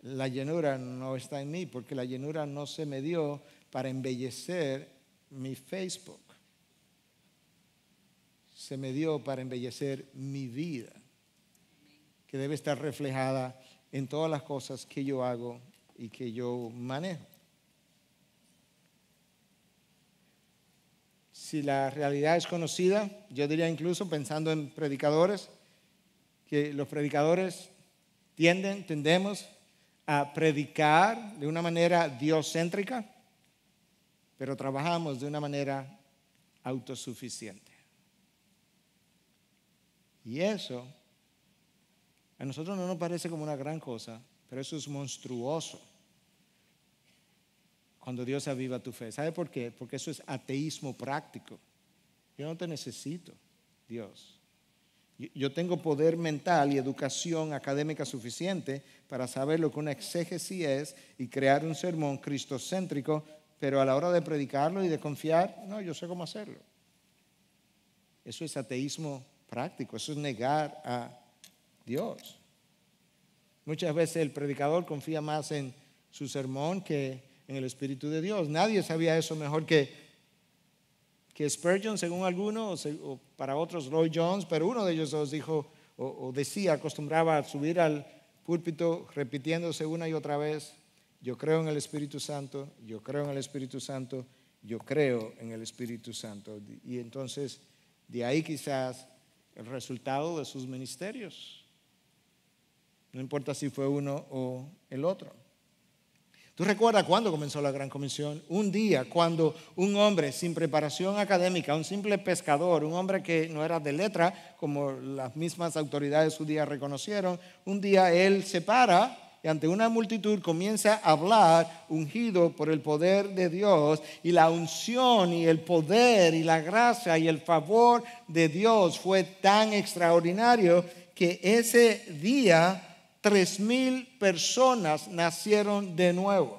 la llenura no está en mí, porque la llenura no se me dio para embellecer mi Facebook. Se me dio para embellecer mi vida, que debe estar reflejada en todas las cosas que yo hago y que yo manejo. Si la realidad es conocida, yo diría incluso pensando en predicadores, que los predicadores tienden, tendemos a predicar de una manera diocéntrica, pero trabajamos de una manera autosuficiente. Y eso a nosotros no nos parece como una gran cosa, pero eso es monstruoso cuando Dios aviva tu fe. ¿Sabe por qué? Porque eso es ateísmo práctico. Yo no te necesito, Dios. Yo tengo poder mental y educación académica suficiente para saber lo que una exégesis es y crear un sermón cristocéntrico, pero a la hora de predicarlo y de confiar, no, yo sé cómo hacerlo. Eso es ateísmo práctico, eso es negar a Dios. Muchas veces el predicador confía más en su sermón que en el Espíritu de Dios. Nadie sabía eso mejor que, que Spurgeon, según algunos, o para otros Roy Jones, pero uno de ellos dos dijo o decía, acostumbraba a subir al púlpito repitiéndose una y otra vez, yo creo en el Espíritu Santo, yo creo en el Espíritu Santo, yo creo en el Espíritu Santo. Y entonces, de ahí quizás el resultado de sus ministerios. No importa si fue uno o el otro. ¿Tú recuerdas cuándo comenzó la Gran Comisión? Un día cuando un hombre sin preparación académica, un simple pescador, un hombre que no era de letra, como las mismas autoridades su día reconocieron, un día él se para y ante una multitud comienza a hablar ungido por el poder de Dios y la unción y el poder y la gracia y el favor de Dios fue tan extraordinario que ese día tres mil personas nacieron de nuevo.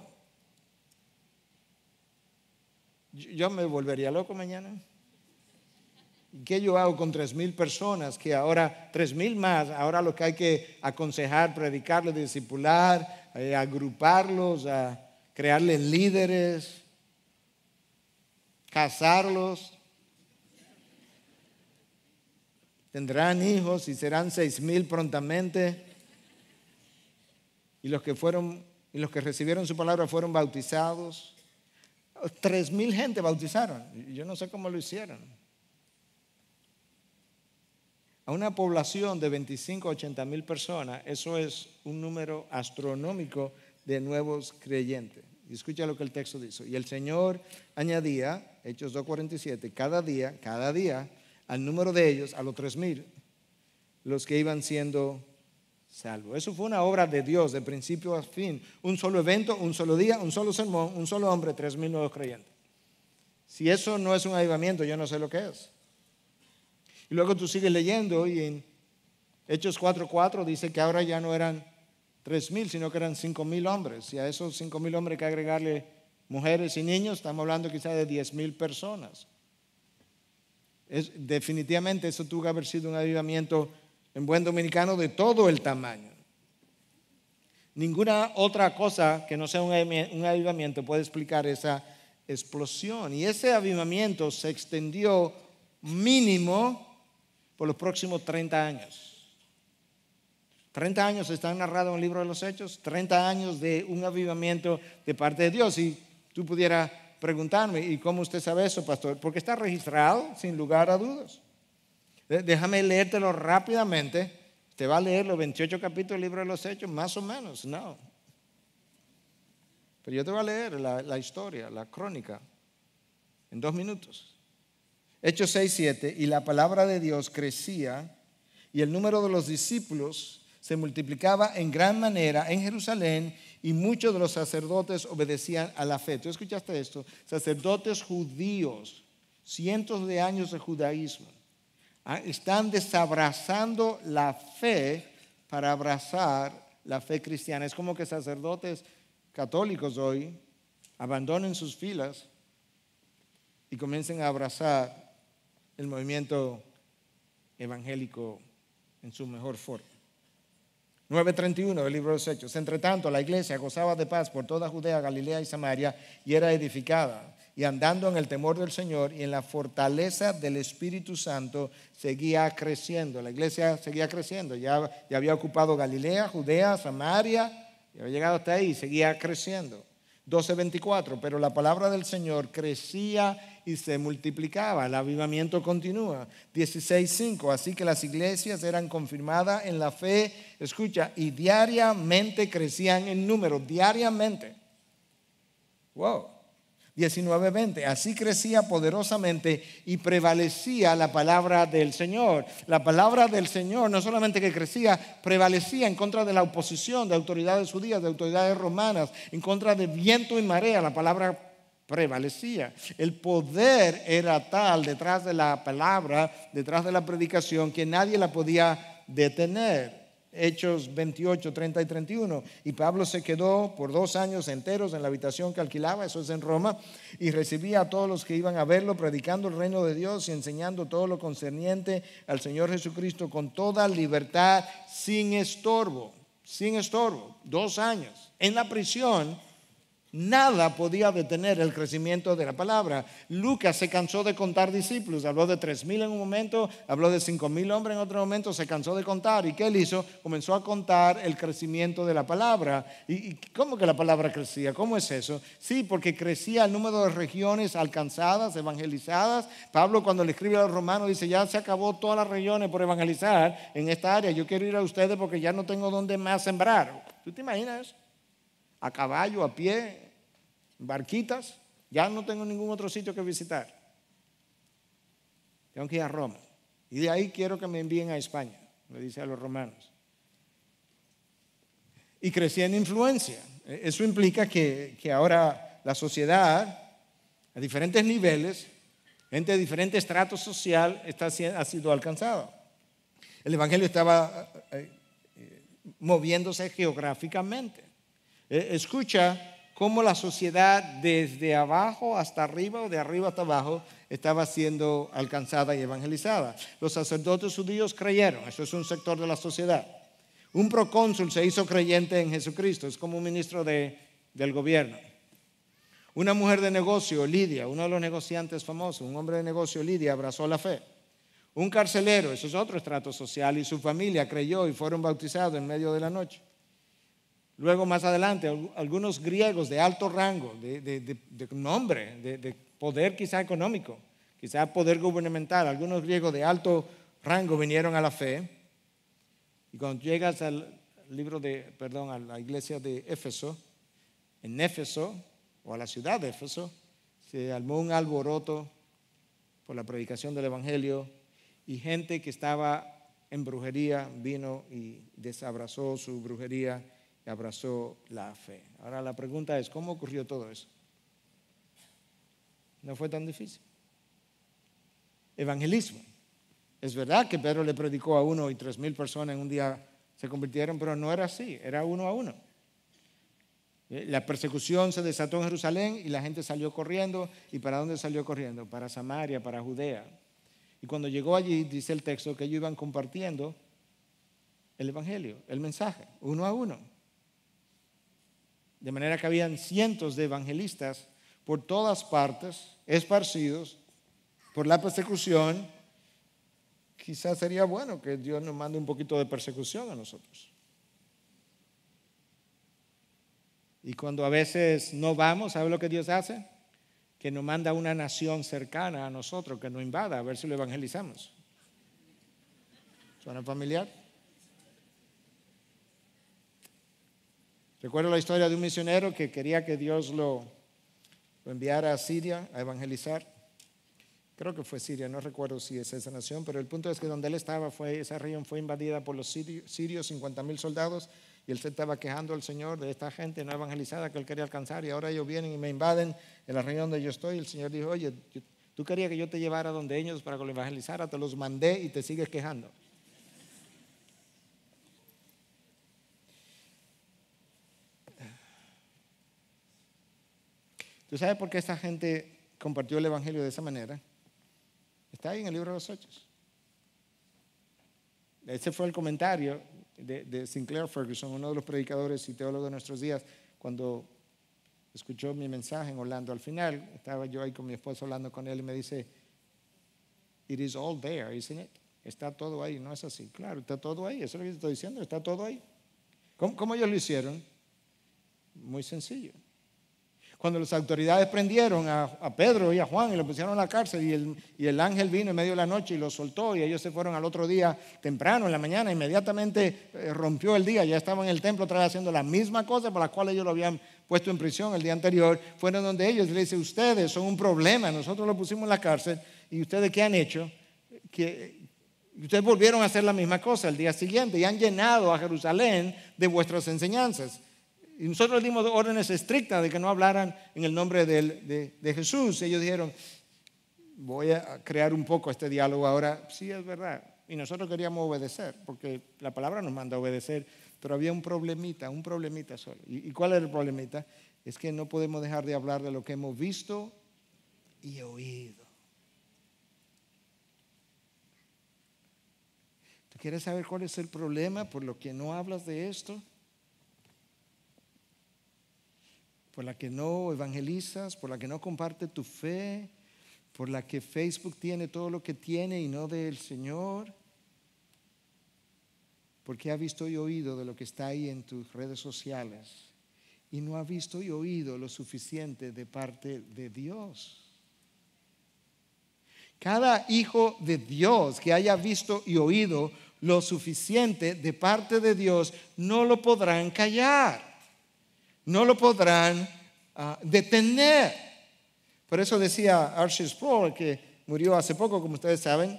Yo me volvería loco mañana. ¿Qué yo hago con tres mil personas? Que ahora, tres mil más, ahora lo que hay que aconsejar, predicarlos, discipular, eh, agruparlos, crearles líderes, casarlos. Tendrán hijos y serán seis mil prontamente y los que fueron y los que recibieron su palabra fueron bautizados. Tres mil gente bautizaron. Yo no sé cómo lo hicieron. A una población de 25 a 80 mil personas, eso es un número astronómico de nuevos creyentes. Y escucha lo que el texto dice. Y el Señor añadía, Hechos 2.47, cada día, cada día, al número de ellos, a los tres mil, los que iban siendo salvo. Eso fue una obra de Dios de principio a fin. Un solo evento, un solo día, un solo sermón, un solo hombre, tres mil nuevos creyentes. Si eso no es un avivamiento, yo no sé lo que es. Y luego tú sigues leyendo y en Hechos 4.4 dice que ahora ya no eran tres mil, sino que eran cinco mil hombres. Y a esos cinco mil hombres que agregarle mujeres y niños, estamos hablando quizás de diez mil personas. Es, definitivamente eso tuvo que haber sido un avivamiento en buen dominicano, de todo el tamaño. Ninguna otra cosa que no sea un avivamiento puede explicar esa explosión. Y ese avivamiento se extendió mínimo por los próximos 30 años. 30 años están narrados en el libro de los Hechos, 30 años de un avivamiento de parte de Dios. Y tú pudieras preguntarme, ¿y cómo usted sabe eso, pastor? Porque está registrado, sin lugar a dudas. Déjame leértelo rápidamente. Te va a leer los 28 capítulos del libro de los Hechos, más o menos, no. Pero yo te voy a leer la, historia, la crónica, en dos minutos. Hechos 6, 7. Y la palabra de Dios crecía y el número de los discípulos se multiplicaba en gran manera en Jerusalén y muchos de los sacerdotes obedecían a la fe. ¿Tú escuchaste esto? Sacerdotes judíos, cientos de años de judaísmo Ah, están desabrazando la fe para abrazar la fe cristiana. Es como que sacerdotes católicos hoy abandonen sus filas y comiencen a abrazar el movimiento evangélico en su mejor forma. 9.31 del libro de los Hechos. Entre tanto, la iglesia gozaba de paz por toda Judea, Galilea y Samaria y era edificada y andando en el temor del Señor y en la fortaleza del Espíritu Santo, seguía creciendo. La iglesia seguía creciendo. Ya, ya había ocupado Galilea, Judea, Samaria, ya había llegado hasta ahí, seguía creciendo. 12:24, pero la palabra del Señor crecía y se multiplicaba, el avivamiento continúa. 16:5, así que las iglesias eran confirmadas en la fe, escucha, y diariamente crecían en número, diariamente. Wow. 19:20. Así crecía poderosamente y prevalecía la palabra del Señor. La palabra del Señor no solamente que crecía, prevalecía en contra de la oposición de autoridades judías, de autoridades romanas, en contra de viento y marea. La palabra prevalecía. El poder era tal detrás de la palabra, detrás de la predicación, que nadie la podía detener. Hechos 28, 30 y 31. Y Pablo se quedó por dos años enteros en la habitación que alquilaba, eso es en Roma, y recibía a todos los que iban a verlo, predicando el reino de Dios y enseñando todo lo concerniente al Señor Jesucristo con toda libertad, sin estorbo, sin estorbo, dos años. En la prisión Nada podía detener el crecimiento de la palabra. Lucas se cansó de contar discípulos. Habló de 3000 mil en un momento, habló de cinco hombres en otro momento, se cansó de contar. ¿Y qué él hizo? Comenzó a contar el crecimiento de la palabra. ¿Y cómo que la palabra crecía? ¿Cómo es eso? Sí, porque crecía el número de regiones alcanzadas, evangelizadas. Pablo cuando le escribe a los romanos dice, ya se acabó todas las regiones por evangelizar en esta área. Yo quiero ir a ustedes porque ya no tengo donde más sembrar. ¿Tú te imaginas? a caballo, a pie, barquitas. Ya no tengo ningún otro sitio que visitar. Tengo que ir a Roma. Y de ahí quiero que me envíen a España, le dice a los romanos. Y crecía en influencia. E-, eso implica que, ahora la sociedad, a diferentes niveles, entre diferentes tratos sociales, social, está, ha sido alcanzada. El Evangelio estaba eh, eh, moviéndose geográficamente. Eh, escucha cómo la sociedad desde abajo hasta arriba o de arriba hasta abajo estaba siendo alcanzada y evangelizada. Los sacerdotes judíos creyeron, eso es un sector de la sociedad. Un procónsul se hizo creyente en Jesucristo, es como un ministro de, del gobierno. Una mujer de negocio, Lidia, uno de los negociantes famosos, un hombre de negocio, Lidia, abrazó la fe. Un carcelero, eso es otro estrato social, y su familia creyó y fueron bautizados en medio de la noche. Luego más adelante, algunos griegos de alto rango, de, nombre, de, poder quizá económico, quizá poder gubernamental, algunos griegos de alto rango vinieron a la fe. Y cuando llegas al libro de, perdón, a la iglesia de Éfeso, en Éfeso, o a la ciudad de Éfeso, se armó un alboroto por la predicación del Evangelio y gente que estaba en brujería vino y desabrazó su brujería abrazó la fe. Ahora la pregunta es, ¿cómo ocurrió todo eso? No fue tan difícil. Evangelismo. Es verdad que Pedro le predicó a uno y tres mil personas en un día se convirtieron, pero no era así, era uno a uno. La persecución se desató en Jerusalén y la gente salió corriendo. ¿Y para dónde salió corriendo? Para Samaria, para Judea. Y cuando llegó allí, dice el texto, que ellos iban compartiendo el Evangelio, el mensaje, uno a uno. De manera que habían cientos de evangelistas por todas partes, esparcidos por la persecución. Quizás sería bueno que Dios nos mande un poquito de persecución a nosotros. Y cuando a veces no vamos, ¿sabe lo que Dios hace? Que nos manda una nación cercana a nosotros que nos invada, a ver si lo evangelizamos. ¿Suena familiar? Recuerdo la historia de un misionero que quería que Dios lo, lo enviara a Siria a evangelizar. Creo que fue Siria, no recuerdo si es esa nación, pero el punto es que donde él estaba, fue, esa región fue invadida por los sirios, 50.000 50 mil soldados, y él se estaba quejando al Señor de esta gente no evangelizada que él quería alcanzar, y ahora ellos vienen y me invaden en la región donde yo estoy. el Señor dijo, oye, tú querías que yo te llevara donde ellos para que lo evangelizara, te los mandé y te sigues quejando. ¿Tú sabes por qué esta gente compartió el Evangelio de esa manera? Está ahí en el libro de los Hechos. Ese fue el comentario de, Sinclair Ferguson, uno de los predicadores y teólogos de nuestros días, cuando escuchó mi mensaje en Orlando. Al final estaba yo ahí con mi esposo hablando con él y me dice, It is all there, isn't it? Está todo ahí, no es así. Claro, está todo ahí, eso es lo que estoy diciendo, está todo ahí. cómo ellos lo hicieron? Muy sencillo. Cuando las autoridades prendieron a, Pedro y a Juan y lo pusieron en la cárcel y el, ángel vino en medio de la noche y los soltó y ellos se fueron al otro día temprano, en la mañana, inmediatamente eh, rompió el día, ya estaban en el templo otra vez haciendo la misma cosa por la cual ellos lo habían puesto en prisión el día anterior, fueron donde ellos le dice, ustedes son un problema, nosotros lo pusimos en la cárcel y ustedes qué han hecho, que ustedes volvieron a hacer la misma cosa el día siguiente y han llenado a Jerusalén de vuestras enseñanzas. Y nosotros dimos órdenes estrictas de que no hablaran en el nombre de, Jesús. Ellos dijeron, voy a crear un poco este diálogo ahora. Sí, es verdad. Y nosotros queríamos obedecer, porque la palabra nos manda a obedecer, pero había un problemita, un problemita solo. ¿Y cuál era el problemita? Es que no podemos dejar de hablar de lo que hemos visto y oído. ¿Tú quieres saber cuál es el problema por lo que no hablas de esto? por la que no evangelizas, por la que no comparte tu fe, por la que Facebook tiene todo lo que tiene y no del Señor, porque ha visto y oído de lo que está ahí en tus redes sociales y no ha visto y oído lo suficiente de parte de Dios. Cada hijo de Dios que haya visto y oído lo suficiente de parte de Dios no lo podrán callar no lo podrán ah, detener. Por eso decía Archie Sproul, que murió hace poco, como ustedes saben,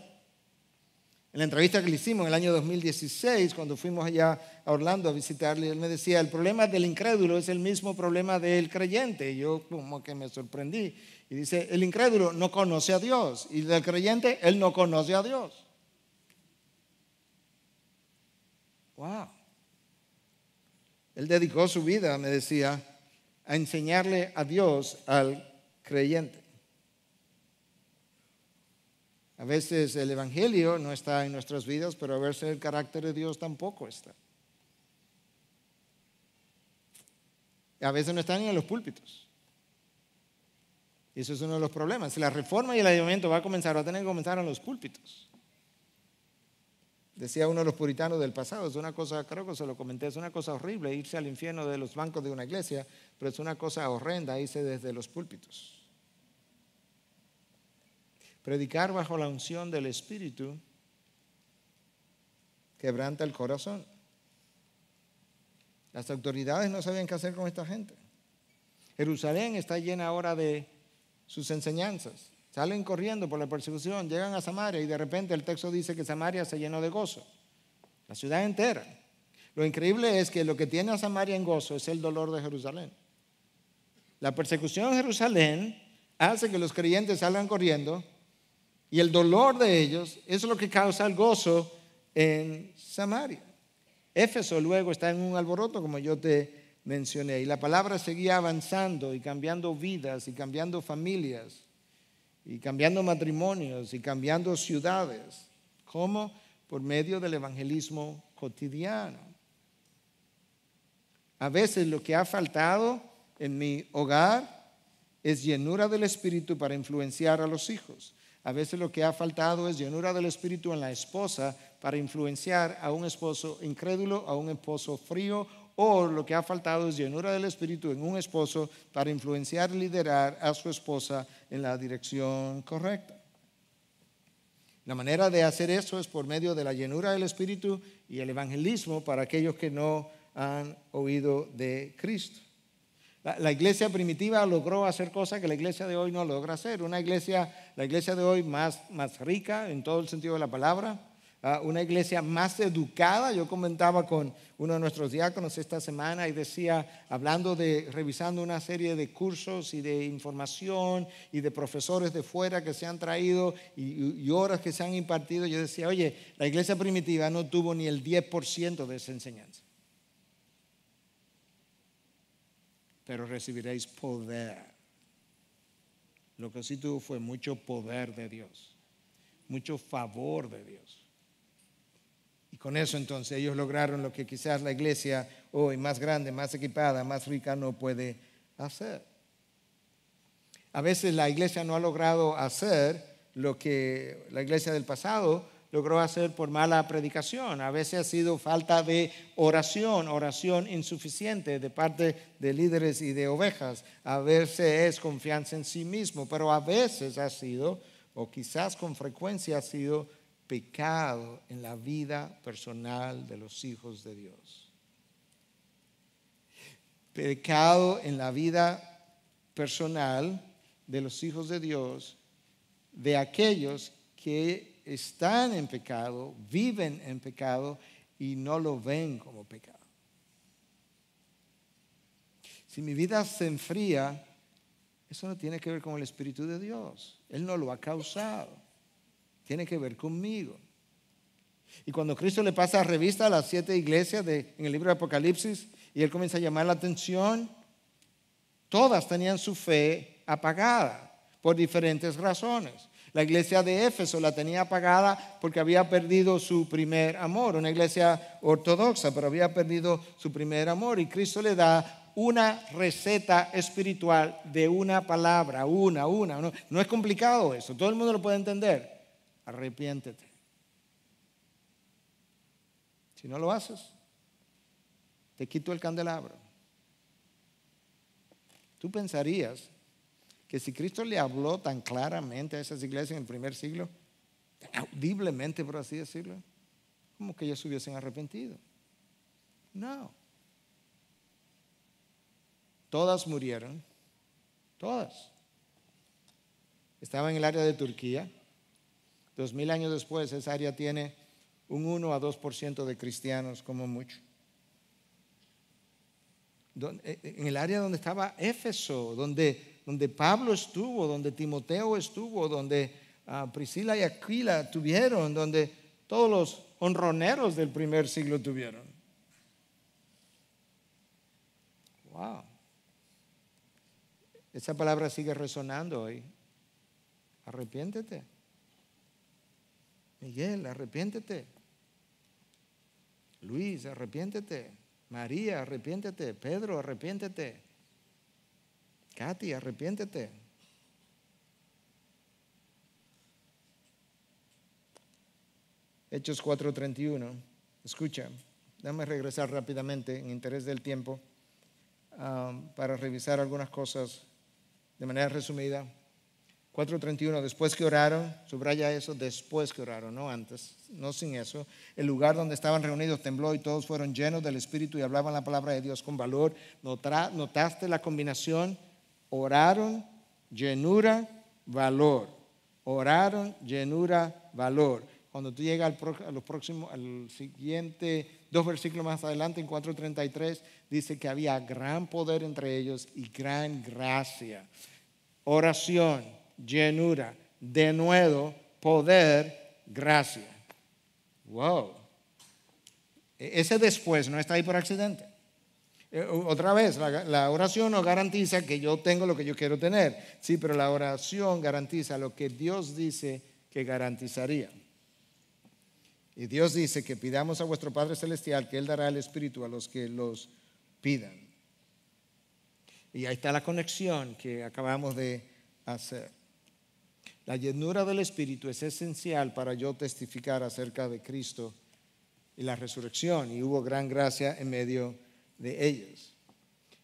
en la entrevista que le hicimos en el año 2016, cuando fuimos allá a Orlando a visitarle, él me decía, el problema del incrédulo es el mismo problema del creyente. Y yo como que me sorprendí. Y dice, el incrédulo no conoce a Dios. Y el creyente, él no conoce a Dios. Wow. Él dedicó su vida, me decía, a enseñarle a Dios al creyente. A veces el Evangelio no está en nuestras vidas, pero a veces el carácter de Dios tampoco está. A veces no están en los púlpitos. Y eso es uno de los problemas. Si La reforma y el ayuntamiento va a comenzar, va a tener que comenzar en los púlpitos. Decía uno de los puritanos del pasado, es una cosa, creo que se lo comenté, es una cosa horrible irse al infierno de los bancos de una iglesia, pero es una cosa horrenda irse desde los púlpitos. Predicar bajo la unción del Espíritu quebranta el corazón. Las autoridades no sabían qué hacer con esta gente. Jerusalén está llena ahora de sus enseñanzas. Salen corriendo por la persecución, llegan a Samaria y de repente el texto dice que Samaria se llenó de gozo. La ciudad entera. Lo increíble es que lo que tiene a Samaria en gozo es el dolor de Jerusalén. La persecución en Jerusalén hace que los creyentes salgan corriendo y el dolor de ellos es lo que causa el gozo en Samaria. Éfeso luego está en un alboroto, como yo te mencioné, y la palabra seguía avanzando y cambiando vidas y cambiando familias y cambiando matrimonios y cambiando ciudades. como Por medio del evangelismo cotidiano. A veces lo que ha faltado en mi hogar es llenura del Espíritu para influenciar a los hijos. A veces lo que ha faltado es llenura del Espíritu en la esposa para influenciar a un esposo incrédulo, a un esposo frío o lo que ha faltado es llenura del Espíritu en un esposo para influenciar, liderar a su esposa en la dirección correcta. La manera de hacer eso es por medio de la llenura del Espíritu y el evangelismo para aquellos que no han oído de Cristo. La, iglesia primitiva logró hacer cosas que la iglesia de hoy no logra hacer. Una iglesia, la iglesia de hoy más, más rica en todo el sentido de la palabra, Ah, una iglesia más educada. Yo comentaba con uno de nuestros diáconos esta semana y decía, hablando de, revisando una serie de cursos y de información y de profesores de fuera que se han traído y, horas que se han impartido, yo decía, oye, la iglesia primitiva no tuvo ni el 10% de esa enseñanza. Pero recibiréis poder. Lo que sí tuvo fue mucho poder de Dios, mucho favor de Dios con eso entonces ellos lograron lo que quizás la iglesia hoy más grande, más equipada, más rica no puede hacer. A veces la iglesia no ha logrado hacer lo que la iglesia del pasado logró hacer por mala predicación. A veces ha sido falta de oración, oración insuficiente de parte de líderes y de ovejas. A veces es confianza en sí mismo, pero a veces ha sido, o quizás con frecuencia ha sido, pecado en la vida personal de los hijos de Dios. Pecado en la vida personal de los hijos de Dios, de aquellos que están en pecado, viven en pecado y no lo ven como pecado. Si mi vida se enfría, eso no tiene que ver con el Espíritu de Dios. Él no lo ha causado tiene que ver conmigo. Y cuando Cristo le pasa a revista a las siete iglesias en el libro de Apocalipsis y él comienza a llamar la atención, todas tenían su fe apagada por diferentes razones. La iglesia de Éfeso la tenía apagada porque había perdido su primer amor, una iglesia ortodoxa, pero había perdido su primer amor. Y Cristo le da una receta espiritual de una palabra, una, una. no es complicado eso, todo el mundo lo puede entender arrepiéntete. Si no lo haces, te quito el candelabro. Tú pensarías que si Cristo le habló tan claramente a esas iglesias en el primer siglo, audiblemente por así decirlo, como que ellos hubiesen arrepentido. No. Todas murieron, todas. Estaban en el área de Turquía, Dos mil años después, esa área tiene un 1 a 2% de cristianos, como mucho. Eh, eh, en el área donde estaba Éfeso, donde, donde Pablo estuvo, donde Timoteo estuvo, donde ah, Priscila y Aquila tuvieron, donde todos los honroneros del primer siglo tuvieron. Wow. Esa palabra sigue resonando hoy. Arrepiéntete. Miguel, arrepiéntete. Luis, arrepiéntete. María, arrepiéntete. Pedro, arrepiéntete. Katy, arrepiéntete. Hechos 4:31. Escucha, dame regresar rápidamente en interés del tiempo ah, para revisar algunas cosas de manera resumida. 4.31, después que oraron, subraya eso, después que oraron, no antes, no sin eso. El lugar donde estaban reunidos tembló y todos fueron llenos del Espíritu y hablaban la palabra de Dios con valor. ¿Notaste la combinación? Oraron, llenura, valor. Oraron, llenura, valor. Cuando tú llegas al, al siguiente, dos versículos más adelante, en 4.33, dice que había gran poder entre ellos y gran gracia. Oración llenura, de nuevo, poder, gracia. Wow. E-, ese después no está ahí por accidente. E, otra vez, la, la, oración no garantiza que yo tengo lo que yo quiero tener. Sí, pero la oración garantiza lo que Dios dice que garantizaría. Y Dios dice que pidamos a vuestro Padre Celestial que Él dará el Espíritu a los que los pidan. Y ahí está la conexión que acabamos de hacer. La llenura del Espíritu es esencial para yo testificar acerca de Cristo y la resurrección, y hubo gran gracia en medio de ellos.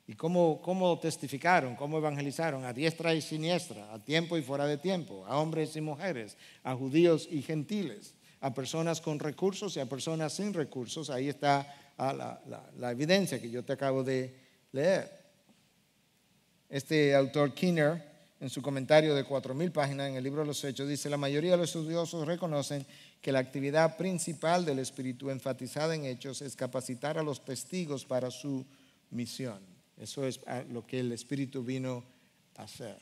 ¿Y cómo, cómo testificaron, cómo evangelizaron? A diestra y siniestra, a tiempo y fuera de tiempo, a hombres y mujeres, a judíos y gentiles, a personas con recursos y a personas sin recursos. Ahí está ah, la, la evidencia que yo te acabo de leer. Este autor Kinner en su comentario de 4.000 páginas en el libro de los Hechos, dice, la mayoría de los estudiosos reconocen que la actividad principal del Espíritu enfatizada en Hechos es capacitar a los testigos para su misión. Eso es ah, lo que el Espíritu vino a hacer.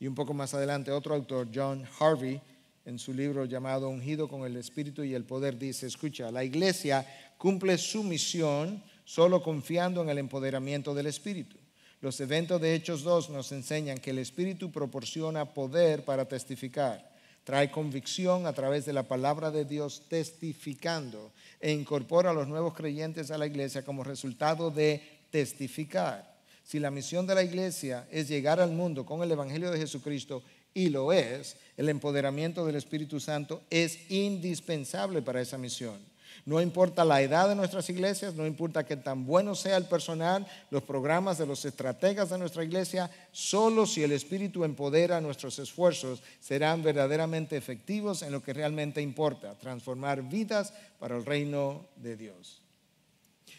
Y un poco más adelante, otro autor, John Harvey, en su libro llamado Ungido con el Espíritu y el Poder, dice, escucha, la iglesia cumple su misión solo confiando en el empoderamiento del Espíritu. Los eventos de Hechos 2 nos enseñan que el Espíritu proporciona poder para testificar, trae convicción a través de la palabra de Dios testificando e incorpora a los nuevos creyentes a la iglesia como resultado de testificar. Si la misión de la iglesia es llegar al mundo con el Evangelio de Jesucristo, y lo es, el empoderamiento del Espíritu Santo es indispensable para esa misión. No importa la edad de nuestras iglesias, no importa que tan bueno sea el personal, los programas de los estrategas de nuestra iglesia, solo si el Espíritu empodera nuestros esfuerzos serán verdaderamente efectivos en lo que realmente importa, transformar vidas para el reino de Dios.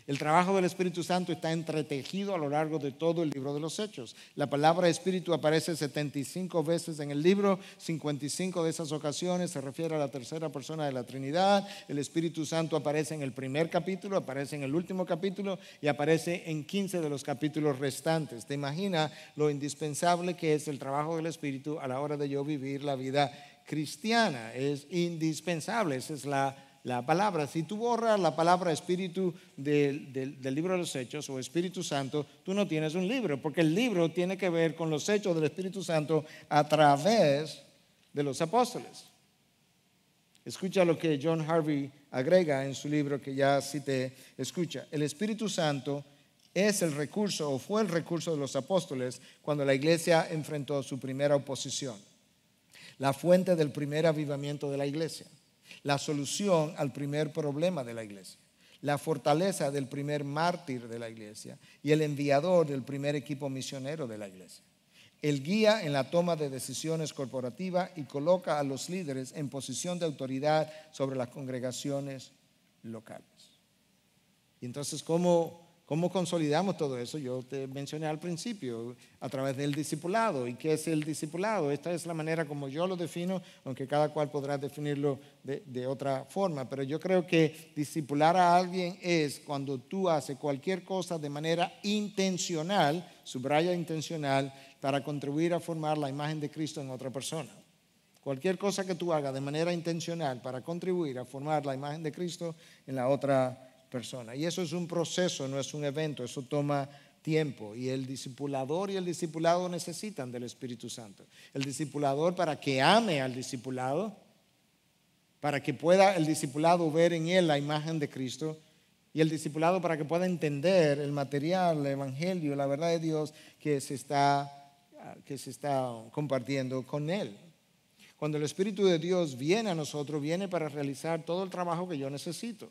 El trabajo del Espíritu Santo está entretejido a lo largo de todo el libro de los Hechos. La palabra Espíritu aparece 75 veces en el libro, 55 de esas ocasiones se refiere a la tercera persona de la Trinidad. El Espíritu Santo aparece en el primer capítulo, aparece en el último capítulo y aparece en 15 de los capítulos restantes. ¿Te imaginas lo indispensable que es el trabajo del Espíritu a la hora de yo vivir la vida cristiana? Es indispensable, esa es la la palabra. Si tú borras la palabra Espíritu del, libro de los Hechos o Espíritu Santo, tú no tienes un libro, porque el libro tiene que ver con los hechos del Espíritu Santo a través de los apóstoles. Escucha lo que John Harvey agrega en su libro que ya cité. Escucha, el Espíritu Santo es el recurso o fue el recurso de los apóstoles cuando la iglesia enfrentó su primera oposición, la fuente del primer avivamiento de la iglesia la solución al primer problema de la iglesia, la fortaleza del primer mártir de la iglesia y el enviador del primer equipo misionero de la iglesia. El guía en la toma de decisiones corporativas y coloca a los líderes en posición de autoridad sobre las congregaciones locales. Y entonces, ¿cómo ¿Cómo consolidamos todo eso? Yo te mencioné al principio, a través del discipulado. ¿Y qué es el discipulado? Esta es la manera como yo lo defino, aunque cada cual podrá definirlo de, otra forma. Pero yo creo que discipular a alguien es cuando tú haces cualquier cosa de manera intencional, subraya intencional, para contribuir a formar la imagen de Cristo en otra persona. Cualquier cosa que tú hagas de manera intencional para contribuir a formar la imagen de Cristo en la otra persona persona. Y eso es un proceso, no es un evento, eso toma tiempo. Y el discipulador y el discipulado necesitan del Espíritu Santo. El discipulador para que ame al discipulado, para que pueda el discipulado ver en él la imagen de Cristo. Y el discipulado para que pueda entender el material, el evangelio, la verdad de Dios que se está, que se está compartiendo con él. Cuando el Espíritu de Dios viene a nosotros, viene para realizar todo el trabajo que yo necesito.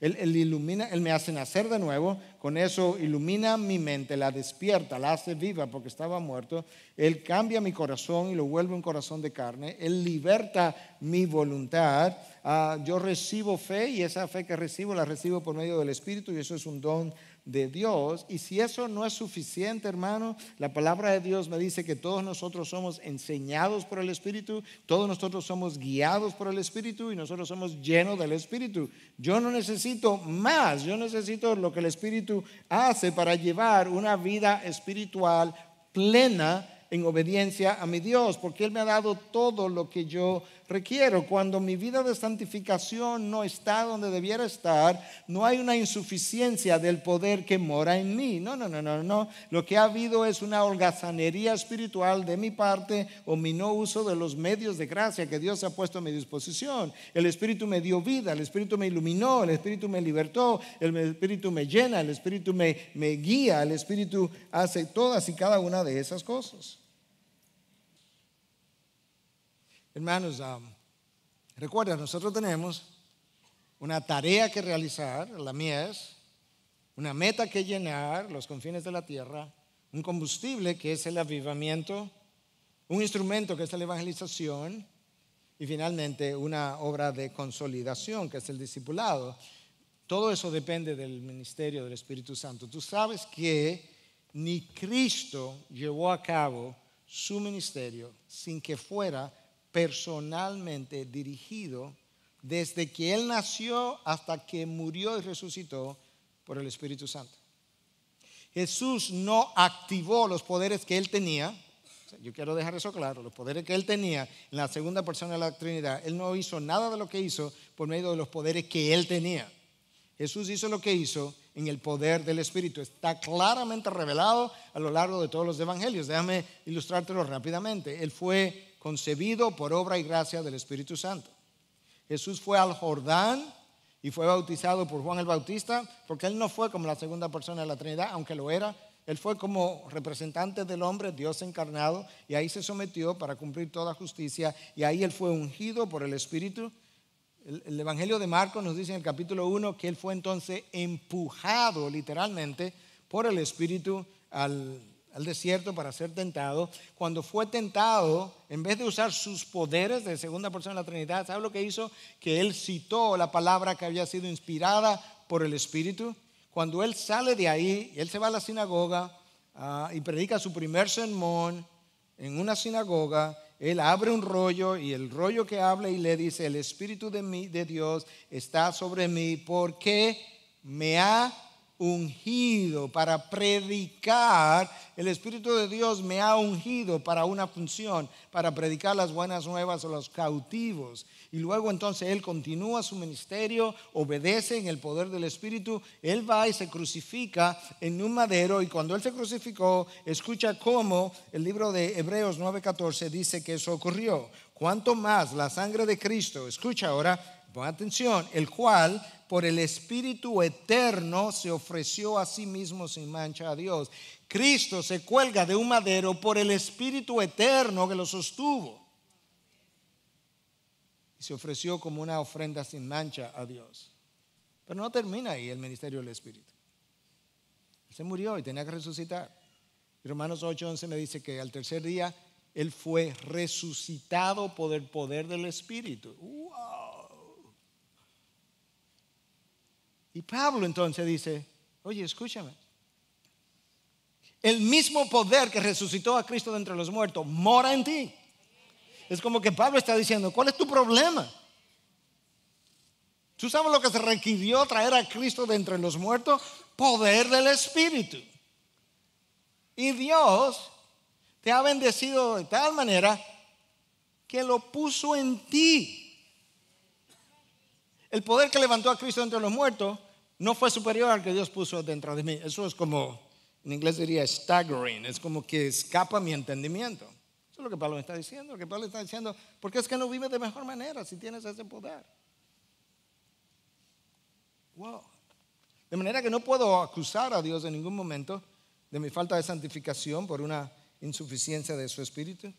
Él, me hace nacer de nuevo, con eso ilumina mi mente, la despierta, la hace viva porque estaba muerto. Él cambia mi corazón y lo vuelve un corazón de carne. Él liberta mi voluntad. Ah, yo recibo fe y esa fe que recibo la recibo por medio del Espíritu y eso es un don de Dios. Y si eso no es suficiente, hermano, la palabra de Dios me dice que todos nosotros somos enseñados por el Espíritu, todos nosotros somos guiados por el Espíritu y nosotros somos llenos del Espíritu. Yo no necesito más, yo necesito lo que el Espíritu hace para llevar una vida espiritual plena en obediencia a mi Dios, porque Él me ha dado todo lo que yo requiero. Cuando mi vida de santificación no está donde debiera estar, no hay una insuficiencia del poder que mora en mí. No, no, no, no, no. Lo que ha habido es una holgazanería espiritual de mi parte o mi no uso de los medios de gracia que Dios ha puesto a mi disposición. El Espíritu me dio vida, el Espíritu me iluminó, el Espíritu me libertó, el Espíritu me llena, el Espíritu me, me guía, el Espíritu hace todas y cada una de esas cosas. Hermanos, recuerda, nosotros tenemos una tarea que realizar, la mía es, una meta que llenar, los confines de la tierra, un combustible que es el avivamiento, un instrumento que es la evangelización y finalmente una obra de consolidación que es el discipulado. Todo eso depende del ministerio del Espíritu Santo. Tú sabes que ni Cristo llevó a cabo su ministerio sin que fuera personalmente dirigido desde que Él nació hasta que murió y resucitó por el Espíritu Santo. Jesús no activó los poderes que Él tenía. Yo quiero dejar eso claro, los poderes que él tenía en la segunda persona de la Trinidad, él no hizo nada de lo que hizo por medio de los poderes que él tenía. Jesús hizo lo que hizo en el poder del Espíritu. Está claramente revelado a lo largo de todos los evangelios. Déjame ilustrártelo rápidamente. Él fue concebido por obra y gracia del Espíritu Santo. Jesús fue al Jordán y fue bautizado por Juan el Bautista, porque él no fue como la segunda persona de la Trinidad, aunque lo era. Él fue como representante del hombre, Dios encarnado, y ahí se sometió para cumplir toda justicia, y ahí él fue ungido por el Espíritu. El, Evangelio de Marcos nos dice en el capítulo 1 que él fue entonces empujado literalmente por el Espíritu al, al desierto para ser tentado. Cuando fue tentado, en vez de usar sus poderes de segunda persona de la Trinidad, ¿sabe lo que hizo? Que él citó la palabra que había sido inspirada por el Espíritu. Cuando él sale de ahí, él se va a la sinagoga ah, y predica su primer sermón en una sinagoga. Él abre un rollo y el rollo que habla y le dice, el Espíritu de, mí, de Dios está sobre mí porque me ha ungido para predicar. El Espíritu de Dios me ha ungido para una función, para predicar las buenas nuevas a los cautivos. Y luego entonces Él continúa su ministerio, obedece en el poder del Espíritu, Él va y se crucifica en un madero y cuando Él se crucificó, escucha cómo el libro de Hebreos 9:14 dice que eso ocurrió. Cuanto más la sangre de Cristo, escucha ahora, pon atención, el cual por el Espíritu eterno se ofreció a sí mismo sin mancha a Dios. Cristo se cuelga de un madero por el Espíritu eterno que lo sostuvo. Y se ofreció como una ofrenda sin mancha a Dios. Pero no termina ahí el ministerio del Espíritu. Él se murió y tenía que resucitar. Y Romanos 8:11 me dice que al tercer día Él fue resucitado por el poder del Espíritu. ¡Wow! Y Pablo entonces dice, oye, escúchame. El mismo poder que resucitó a Cristo de entre los muertos mora en ti. Es como que Pablo está diciendo, ¿cuál es tu problema? ¿Tú sabes lo que se requirió traer a Cristo de entre los muertos? Poder del Espíritu. Y Dios te ha bendecido de tal manera que lo puso en ti. El poder que levantó a Cristo entre los muertos no fue superior al que Dios puso dentro de mí. Eso es como, en inglés diría staggering, es como que escapa mi entendimiento. Eso es lo que Pablo está diciendo, lo que Pablo está diciendo, porque es que no vives de mejor manera si tienes ese poder. Wow. De manera que no puedo acusar a Dios en ningún momento de mi falta de santificación por una insuficiencia de su espíritu.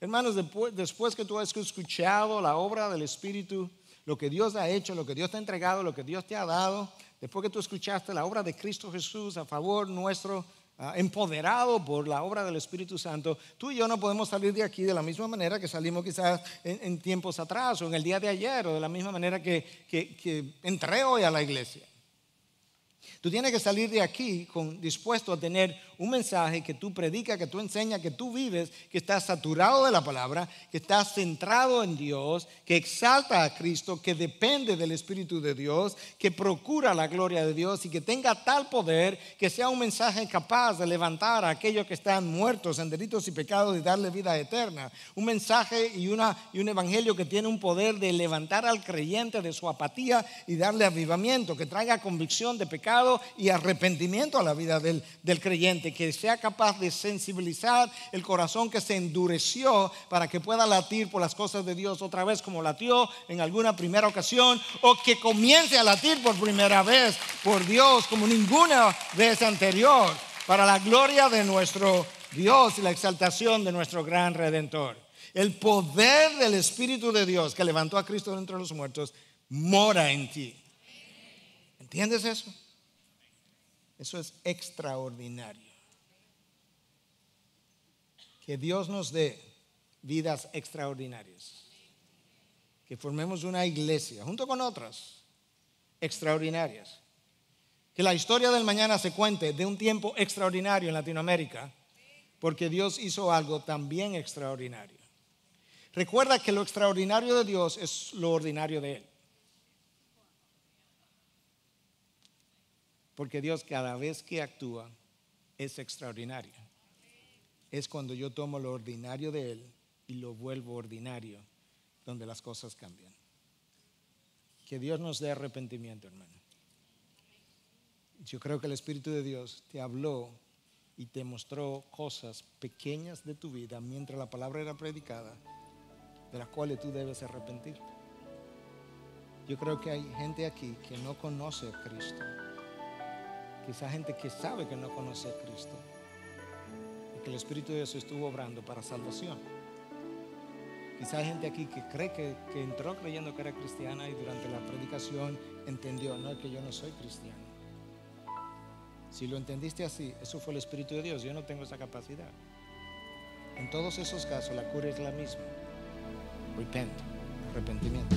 Hermanos, después que tú has escuchado la obra del espíritu, lo que Dios ha hecho, lo que Dios te ha entregado, lo que Dios te ha dado, después que tú escuchaste la obra de Cristo Jesús a favor nuestro, ah, empoderado por la obra del Espíritu Santo, tú y yo no podemos salir de aquí de la misma manera que salimos quizás en, tiempos atrás o en el día de ayer o de la misma manera que, entré hoy a la iglesia. Tú tienes que salir de aquí dispuesto a tener un mensaje que tú predicas, que tú enseñas, que tú vives, que estás saturado de la palabra, que estás centrado en Dios, que exalta a Cristo, que depende del Espíritu de Dios, que procura la gloria de Dios y que tenga tal poder que sea un mensaje capaz de levantar a aquellos que están muertos en delitos y pecados y darle vida eterna. Un mensaje y, una, y un evangelio que tiene un poder de levantar al creyente de su apatía y darle avivamiento, que traiga convicción de pecado y arrepentimiento a la vida del creyente que sea capaz de sensibilizar el corazón que se endureció para que pueda latir por las cosas de Dios otra vez como latió en alguna primera ocasión, o que comience a latir por primera vez por Dios como ninguna vez anterior, para la gloria de nuestro Dios y la exaltación de nuestro gran redentor. El poder del Espíritu de Dios que levantó a Cristo entre los muertos mora en ti. ¿Entiendes eso? Eso es extraordinario. Que Dios nos dé vidas extraordinarias. Que formemos una iglesia junto con otras extraordinarias. Que la historia del mañana se cuente de un tiempo extraordinario en Latinoamérica, porque Dios hizo algo también extraordinario. Recuerda que lo extraordinario de Dios es lo ordinario de Él. Porque Dios cada vez que actúa es extraordinario es cuando yo tomo lo ordinario de Él y lo vuelvo ordinario, donde las cosas cambian. Que Dios nos dé arrepentimiento, hermano. Yo creo que el Espíritu de Dios te habló y te mostró cosas pequeñas de tu vida mientras la palabra era predicada, de las cuales tú debes arrepentirte Yo creo que hay gente aquí que no conoce a Cristo. Quizá gente que sabe que no conoce a Cristo que el Espíritu de Dios estuvo obrando para salvación. Quizá hay gente aquí que cree que, entró creyendo que era cristiana y durante la predicación entendió, no, es que yo no soy cristiano. Si lo entendiste así, eso fue el Espíritu de Dios, yo no tengo esa capacidad. En todos esos casos la cura es la misma. Repente, arrepentimiento.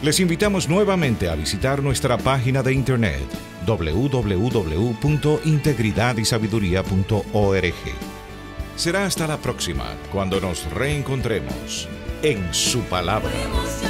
Les invitamos nuevamente a visitar nuestra página de internet www.integridadysabiduría.org. Será hasta la próxima, cuando nos reencontremos en su palabra.